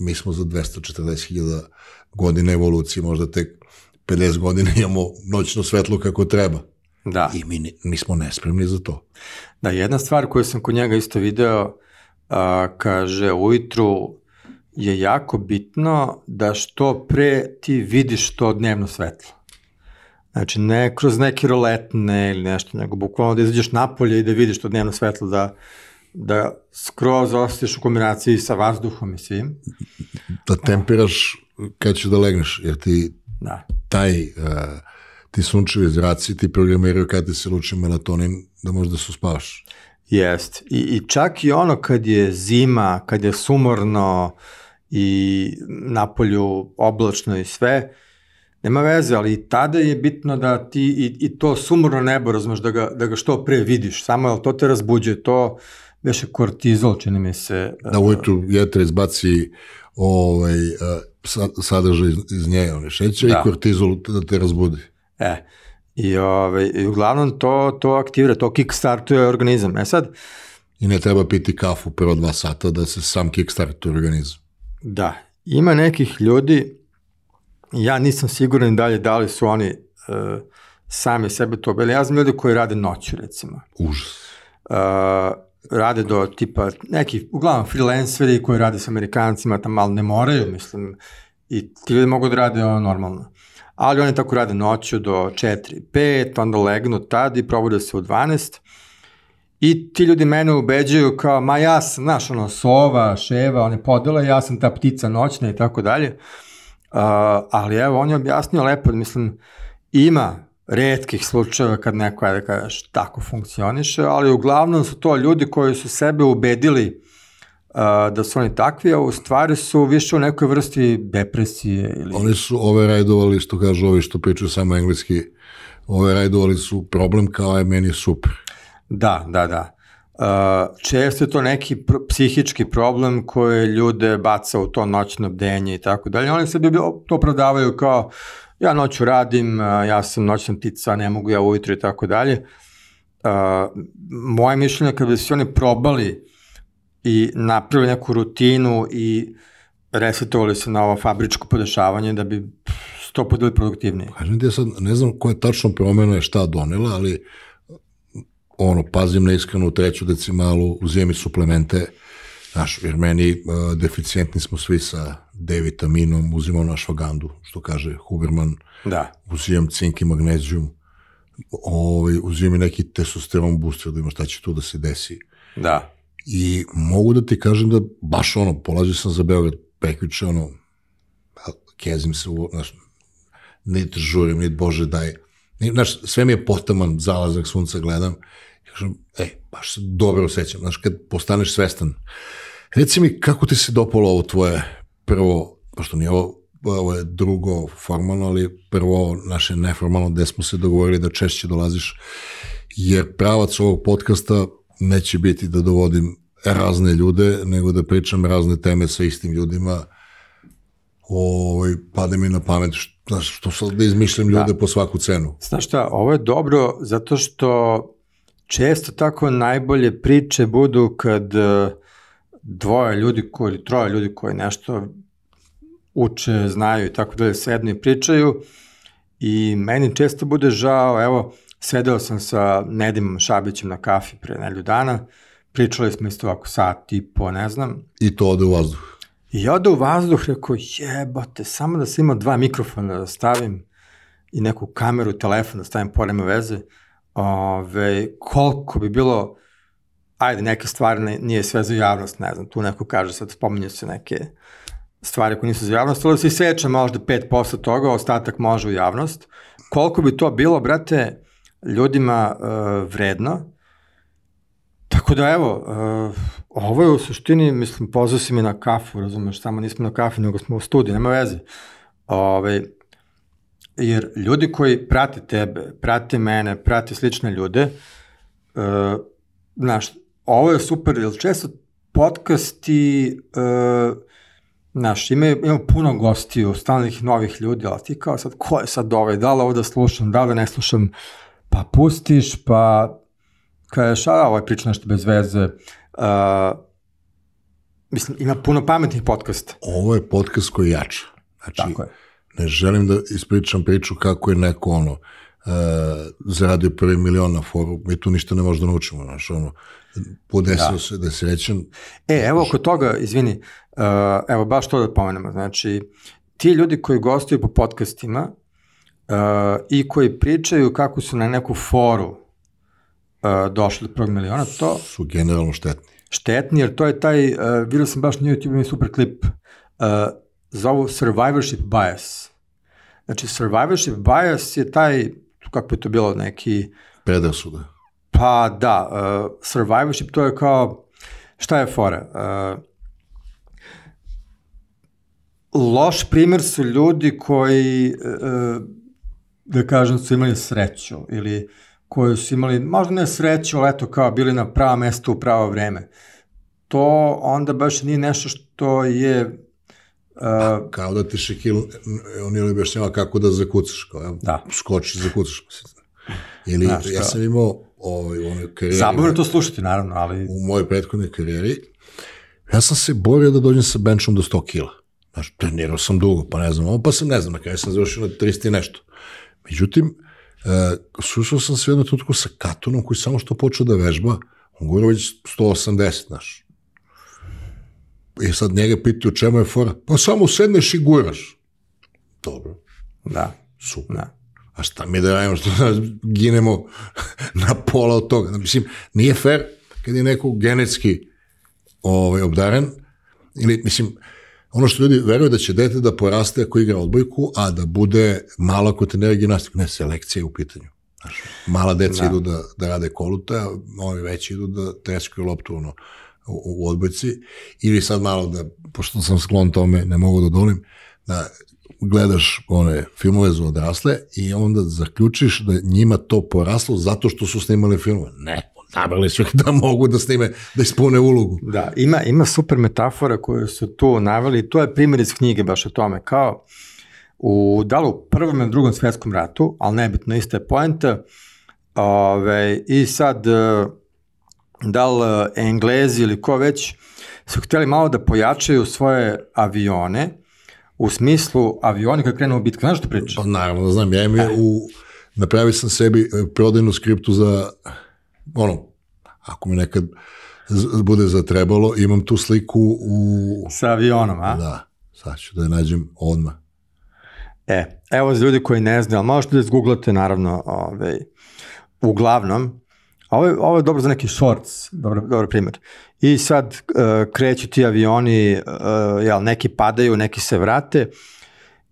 A: mi smo za 240.000 godina evolucije, možda tek 50 godina imamo noćno svetlo kako treba. Da. I mi nismo nespremni za
B: to. Da, jedna stvar koju sam kod njega isto video, a, kaže, ujutru je jako bitno da što pre ti vidiš to dnevno svetlo. Znači, ne kroz neke roletne ili nešto, nego bukvalno da izađeš napolje i da vidiš to dnevno svetlo, da, da skroz ostiš u kombinaciji sa vazduhom i svim.
A: Da temperaš kad ćeš da legneš, jer ti da. taj, uh, ti sunčevi zraci ti programiraju kada ti se luči melatonin da možeš da se uspavaš.
B: Jest. I,
A: I čak i ono kad je zima, kad je
B: sumorno i napolju oblačno i sve, Nema veze, ali i tada je bitno da ti i, i to sumorno nebo razmaš da ga, da ga što pre vidiš, samo jel to te razbuđuje, to je kortizol, čini mi se. Da
A: ujutru jetra izbaci ovaj, eh, sadržaj iz nje, one šeće da. i kortizol da te razbudi. E, i, ovaj, i uglavnom
B: to, to aktivira, to kickstartuje organizam. E sad, I ne
A: treba piti kafu prvo dva sata da se sam kickstartuje
B: organizam. Da, ima nekih ljudi ja nisam siguran i dalje da li su oni e, sami sebe to obeli. Ja znam ljudi koji rade noću, recimo. Užas. Uh, rade do tipa neki, uglavnom, freelanceri koji rade sa Amerikancima, tamo malo ne moraju, mislim, i ti ljudi mogu da rade ono normalno. Ali oni tako rade noću do 4, 5, onda legnu tad i probude se u 12. I ti ljudi mene ubeđuju kao, ma ja sam, znaš, ono, sova, ševa, one podela, ja sam ta ptica noćna i tako dalje ali evo, on je objasnio lepo, mislim, ima redkih slučajeva kad neko, je da tako funkcioniše, ali uglavnom su to ljudi koji su sebe ubedili da su oni takvi,
A: a u stvari su više u nekoj vrsti depresije. Ili... Oni su ove rajdovali, što kažu ovi što pričaju samo engleski, ove rajdovali su problem kao je meni super.
B: Da, da, da često je to neki pr psihički problem koje ljude baca u to noćno bdenje i tako dalje. Oni se to prodavaju kao ja noću radim, ja sam noćna ptica, ne mogu ja ujutro i tako dalje. Moje mišljenje kad bi se oni probali i napravili neku rutinu i resetovali se na ovo fabričko podešavanje da bi to podeli
A: produktivnije. Kažem ti sad, ne znam koja tačno promena je šta donela, ali ono, pazim na iskrenu treću decimalu, i suplemente, znaš, jer meni uh, deficijentni smo svi sa D vitaminom, uzimam na švagandu, što kaže Huberman, da. uzimam cink i magnezijum, ovaj, i neki testosteron booster, da ima šta će tu da se desi. Da. I mogu da ti kažem da baš ono, polazio sam za Beograd, prekviče ono, pa, kezim se, u, znaš, niti žurim, niti Bože daj, Znaš, sve mi je potaman, zalazak sunca gledam. I kažem, ej, baš se dobro osjećam. Znaš, kad postaneš svestan. Reci mi, kako ti se dopalo ovo tvoje prvo, pošto nije ovo, ovo je drugo formalno, ali prvo naše neformalno, gde smo se dogovorili da češće dolaziš, jer pravac ovog podcasta neće biti da dovodim razne ljude, nego da pričam razne teme sa istim ljudima. Ovo, ovaj, pade mi na pamet Znaš, što sad da izmišljam da. ljude da. po svaku cenu.
B: Znaš šta, ovo je dobro zato što često tako najbolje priče budu kad e, dvoje ljudi koji, ili troje ljudi koji nešto uče, znaju i tako dalje, sednu i pričaju i meni često bude žao, evo, sedeo sam sa Nedimom Šabićem na kafi pre nelju dana, pričali smo isto ovako sat i po, ne znam. I to ode u vazduh. I ja da u vazduh rekao, jebate, samo da se ima dva mikrofona da stavim i neku kameru, telefon da stavim, pored me veze, ove, koliko bi bilo, ajde, neke stvari ne, nije sve za javnost, ne znam, tu neko kaže, sad spominje se neke stvari koje nisu za javnost, ali se seče možda 5% toga, ostatak može u javnost. Koliko bi to bilo, brate, ljudima uh, vredno? Tako da, evo, uh, ovo je u suštini, mislim, pozvao si mi na kafu, razumeš, samo nismo na kafu, nego smo u studiju, nema veze. Ove, ovaj, jer ljudi koji prate tebe, prate mene, prate slične ljude, uh, znaš, ovo je super, jer često podcasti, uh, znaš, imaju, ima puno gostiju, stalnih novih ljudi, ali ti kao sad, ko je sad ovaj, da li ovo da slušam, da li da ne slušam, pa pustiš, pa kažeš, a ovo je priča nešto bez veze, Uh, mislim, ima puno
A: pametnih podcasta. Ovo je podcast koji jača. Znači, Tako je. ne želim da ispričam priču kako je neko ono, uh, zaradio prvi milion na foru, mi tu ništa ne možemo da naučimo, znaš, ono, podesio da. se da je srećan.
B: E, evo oko toga, izvini, uh, evo baš to da pomenemo, znači, ti ljudi koji gostuju po podcastima uh, i koji pričaju kako su na neku foru Eh, došli do prvog miliona, to... Su generalno štetni. Štetni, jer to je taj, uh, vidio sam baš na YouTube, mi super klip, uh, zovu survivorship bias. Znači, survivorship bias je taj, kako je to bilo, neki... Predasuda. Pa da, uh, survivorship to je kao, šta je fora? Uh, loš primer su ljudi koji, uh, da kažem, su imali sreću ili uh, koji su imali, možda ne sreću, ali eto kao bili na pravo mesto u pravo vreme.
A: To onda baš nije nešto što je Pa, eh, kao da ti Šekil, on je objašnjava kako da zakucaš, kao, ja, da. skoči, zakucaš. Ili, Znaš, ja sam imao ovaj, u onoj karijeri... Zabavno je to slušati, naravno, ali... U mojoj prethodnoj karijeri, ja sam se borio da dođem sa benchom do 100 kila. Znaš, trenirao sam dugo, pa ne znam, pa sam, ne znam, na kraju sam završio na 300 i nešto. Međutim, uh, Uh, e, susao sam se jednu tutku sa Katonom koji samo što počeo da vežba, on govori već 180, znaš. I e, sad njega pitaju čemu je fora, pa samo sedneš i guraš. Dobro. Da. Super. Da. A šta mi da radimo što da ginemo na pola od toga? Mislim, nije fair kad je neko genetski ovaj, obdaren, ili, mislim, ono što ljudi veruju da će dete da poraste ako igra odbojku, a da bude mala trenera gimnastika, Ne, selekcija je u pitanju. Znaš, mala deca da. idu da, da rade koluta, a ovi veći idu da treskaju loptu ono, u, u odbojci. Ili sad malo da, pošto sam sklon tome, ne mogu da dolim, da gledaš one filmove za odrasle i onda zaključiš da njima to poraslo zato što su snimali filmove. Ne,
B: nabavili su da mogu da snime, da ispune ulogu. Da, ima, ima super metafora koje su tu naveli, to je primjer iz knjige baš o tome, kao u, dalu prvom i drugom svetskom ratu, ali nebitno, isto je poenta, ove, ovaj, i sad, eh, da li eh, Englezi ili ko već, su hteli malo da pojačaju svoje avione, u smislu avioni koji krenu u bitku. Znaš što pričam? Pa, naravno, da
A: znam, ja imam e. u, napravio sam sebi eh, prodajnu skriptu za ono, ako mi nekad bude zatrebalo, imam tu sliku u... Sa
B: avionom, a? Da, sad ću da je nađem odmah. E, evo za ljudi koji ne znaju, ali možete da izgooglate naravno, ovaj, uglavnom, ovo je, ovo je dobro za neki shorts, dobro, dobro primjer. I sad uh, kreću ti avioni, uh, jel, neki padaju, neki se vrate,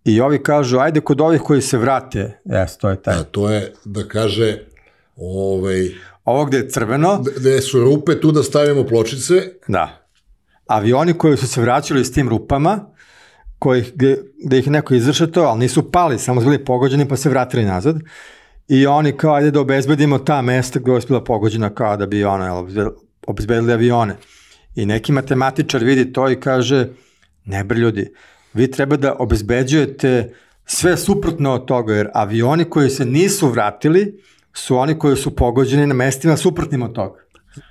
B: i ovi kažu, ajde kod ovih koji se vrate, jes, to je taj. A
A: to je, da kaže, ovaj, Ovo gde je crveno... Gde su rupe, tu da stavimo pločice. Da. Avioni koji su se vraćali
B: s tim rupama, koji, gde, gde ih neko to, ali nisu pali, samo su bili pogođeni pa se vratili nazad. I oni kao, ajde da obezbedimo ta mesta gde je bila pogođena, kao da bi ona, obezbedili avione. I neki matematičar vidi to i kaže, ne bre ljudi, vi treba da obezbeđujete sve suprotno od toga, jer avioni koji se nisu vratili su oni koji su pogođeni na mestima suprotnim od
A: toga.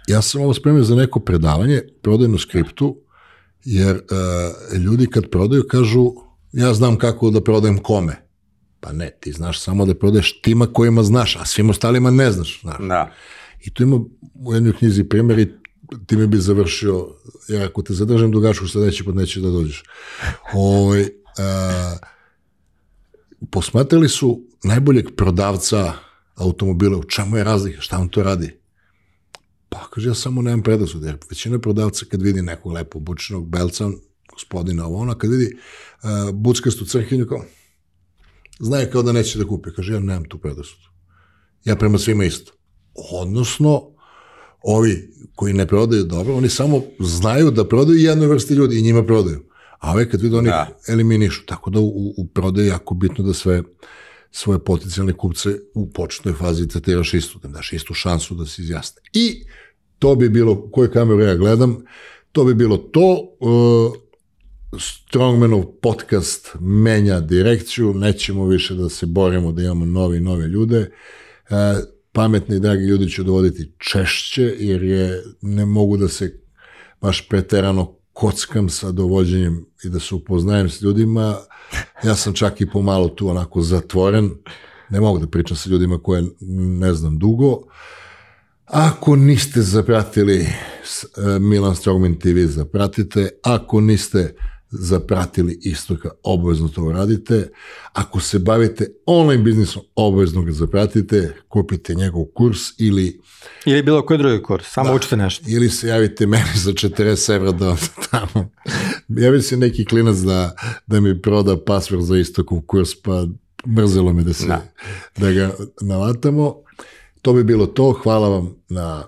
A: Ja sam ovo spremio za neko predavanje, prodajnu skriptu, jer uh, ljudi kad prodaju kažu ja znam kako da prodajem kome. Pa ne, ti znaš samo da prodaješ tima kojima znaš, a svim ostalima ne znaš. znaš. Da. I tu ima u jednoj knjizi primjer i mi bi završio, jer ako te zadržim drugačku sledeći put nećeš da dođeš. Ovo, ovaj, uh, e, posmatrali su najboljeg prodavca automobile, u čemu je razlika, šta vam to radi? Pa kaže, ja samo nemam predrasude, jer većina prodavca kad vidi nekog lepo bučnog belca, gospodina ovo ona, kad vidi uh, buckastu crkinju, kao, znaje kao da neće da kupi. Kaže, ja nemam tu predrasudu. Ja prema svima isto. Odnosno, ovi koji ne prodaju dobro, oni samo znaju da prodaju jednoj vrsti ljudi i njima prodaju. A ove kad vidi, oni da. eliminišu. Tako da u, u prodaju je jako bitno da sve svoje potencijalne kupce u početnoj fazi da te imaš istu, da imaš istu šansu da se izjasne. I to bi bilo, kojoj kameru ja gledam, to bi bilo to, uh, Strongmanov podcast menja direkciju, nećemo više da se borimo da imamo novi i nove ljude. uh, pametni i dragi ljudi ću dovoditi češće, jer je, ne mogu da se baš preterano kockam sa dovođenjem i da se upoznajem s ljudima. Ja sam čak i pomalo tu onako zatvoren. Ne mogu da pričam sa ljudima koje ne znam dugo. Ako niste zapratili e, Milan Strogman TV, zapratite. Ako niste, zapratili Istoka, obavezno to uradite. Ako se bavite online biznisom, obavezno ga zapratite, kupite njegov kurs ili... Ili bilo koji drugi kurs, samo da, učite nešto. Ili se javite meni za 40 evra da tamo. Javi se neki klinac da, da mi proda password za Istokov kurs, pa mrzelo me da, se, da. da ga nalatamo. To bi bilo to. Hvala vam na,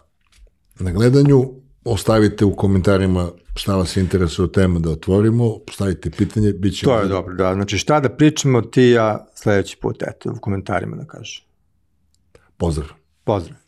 A: na gledanju. Ostavite u komentarima šta vas interesuje tema da otvorimo, postavite pitanje, bit će... To je dobro, da. Znači šta da pričamo ti ja sledeći put,
B: eto, u komentarima da kažem. Pozdrav. Pozdrav.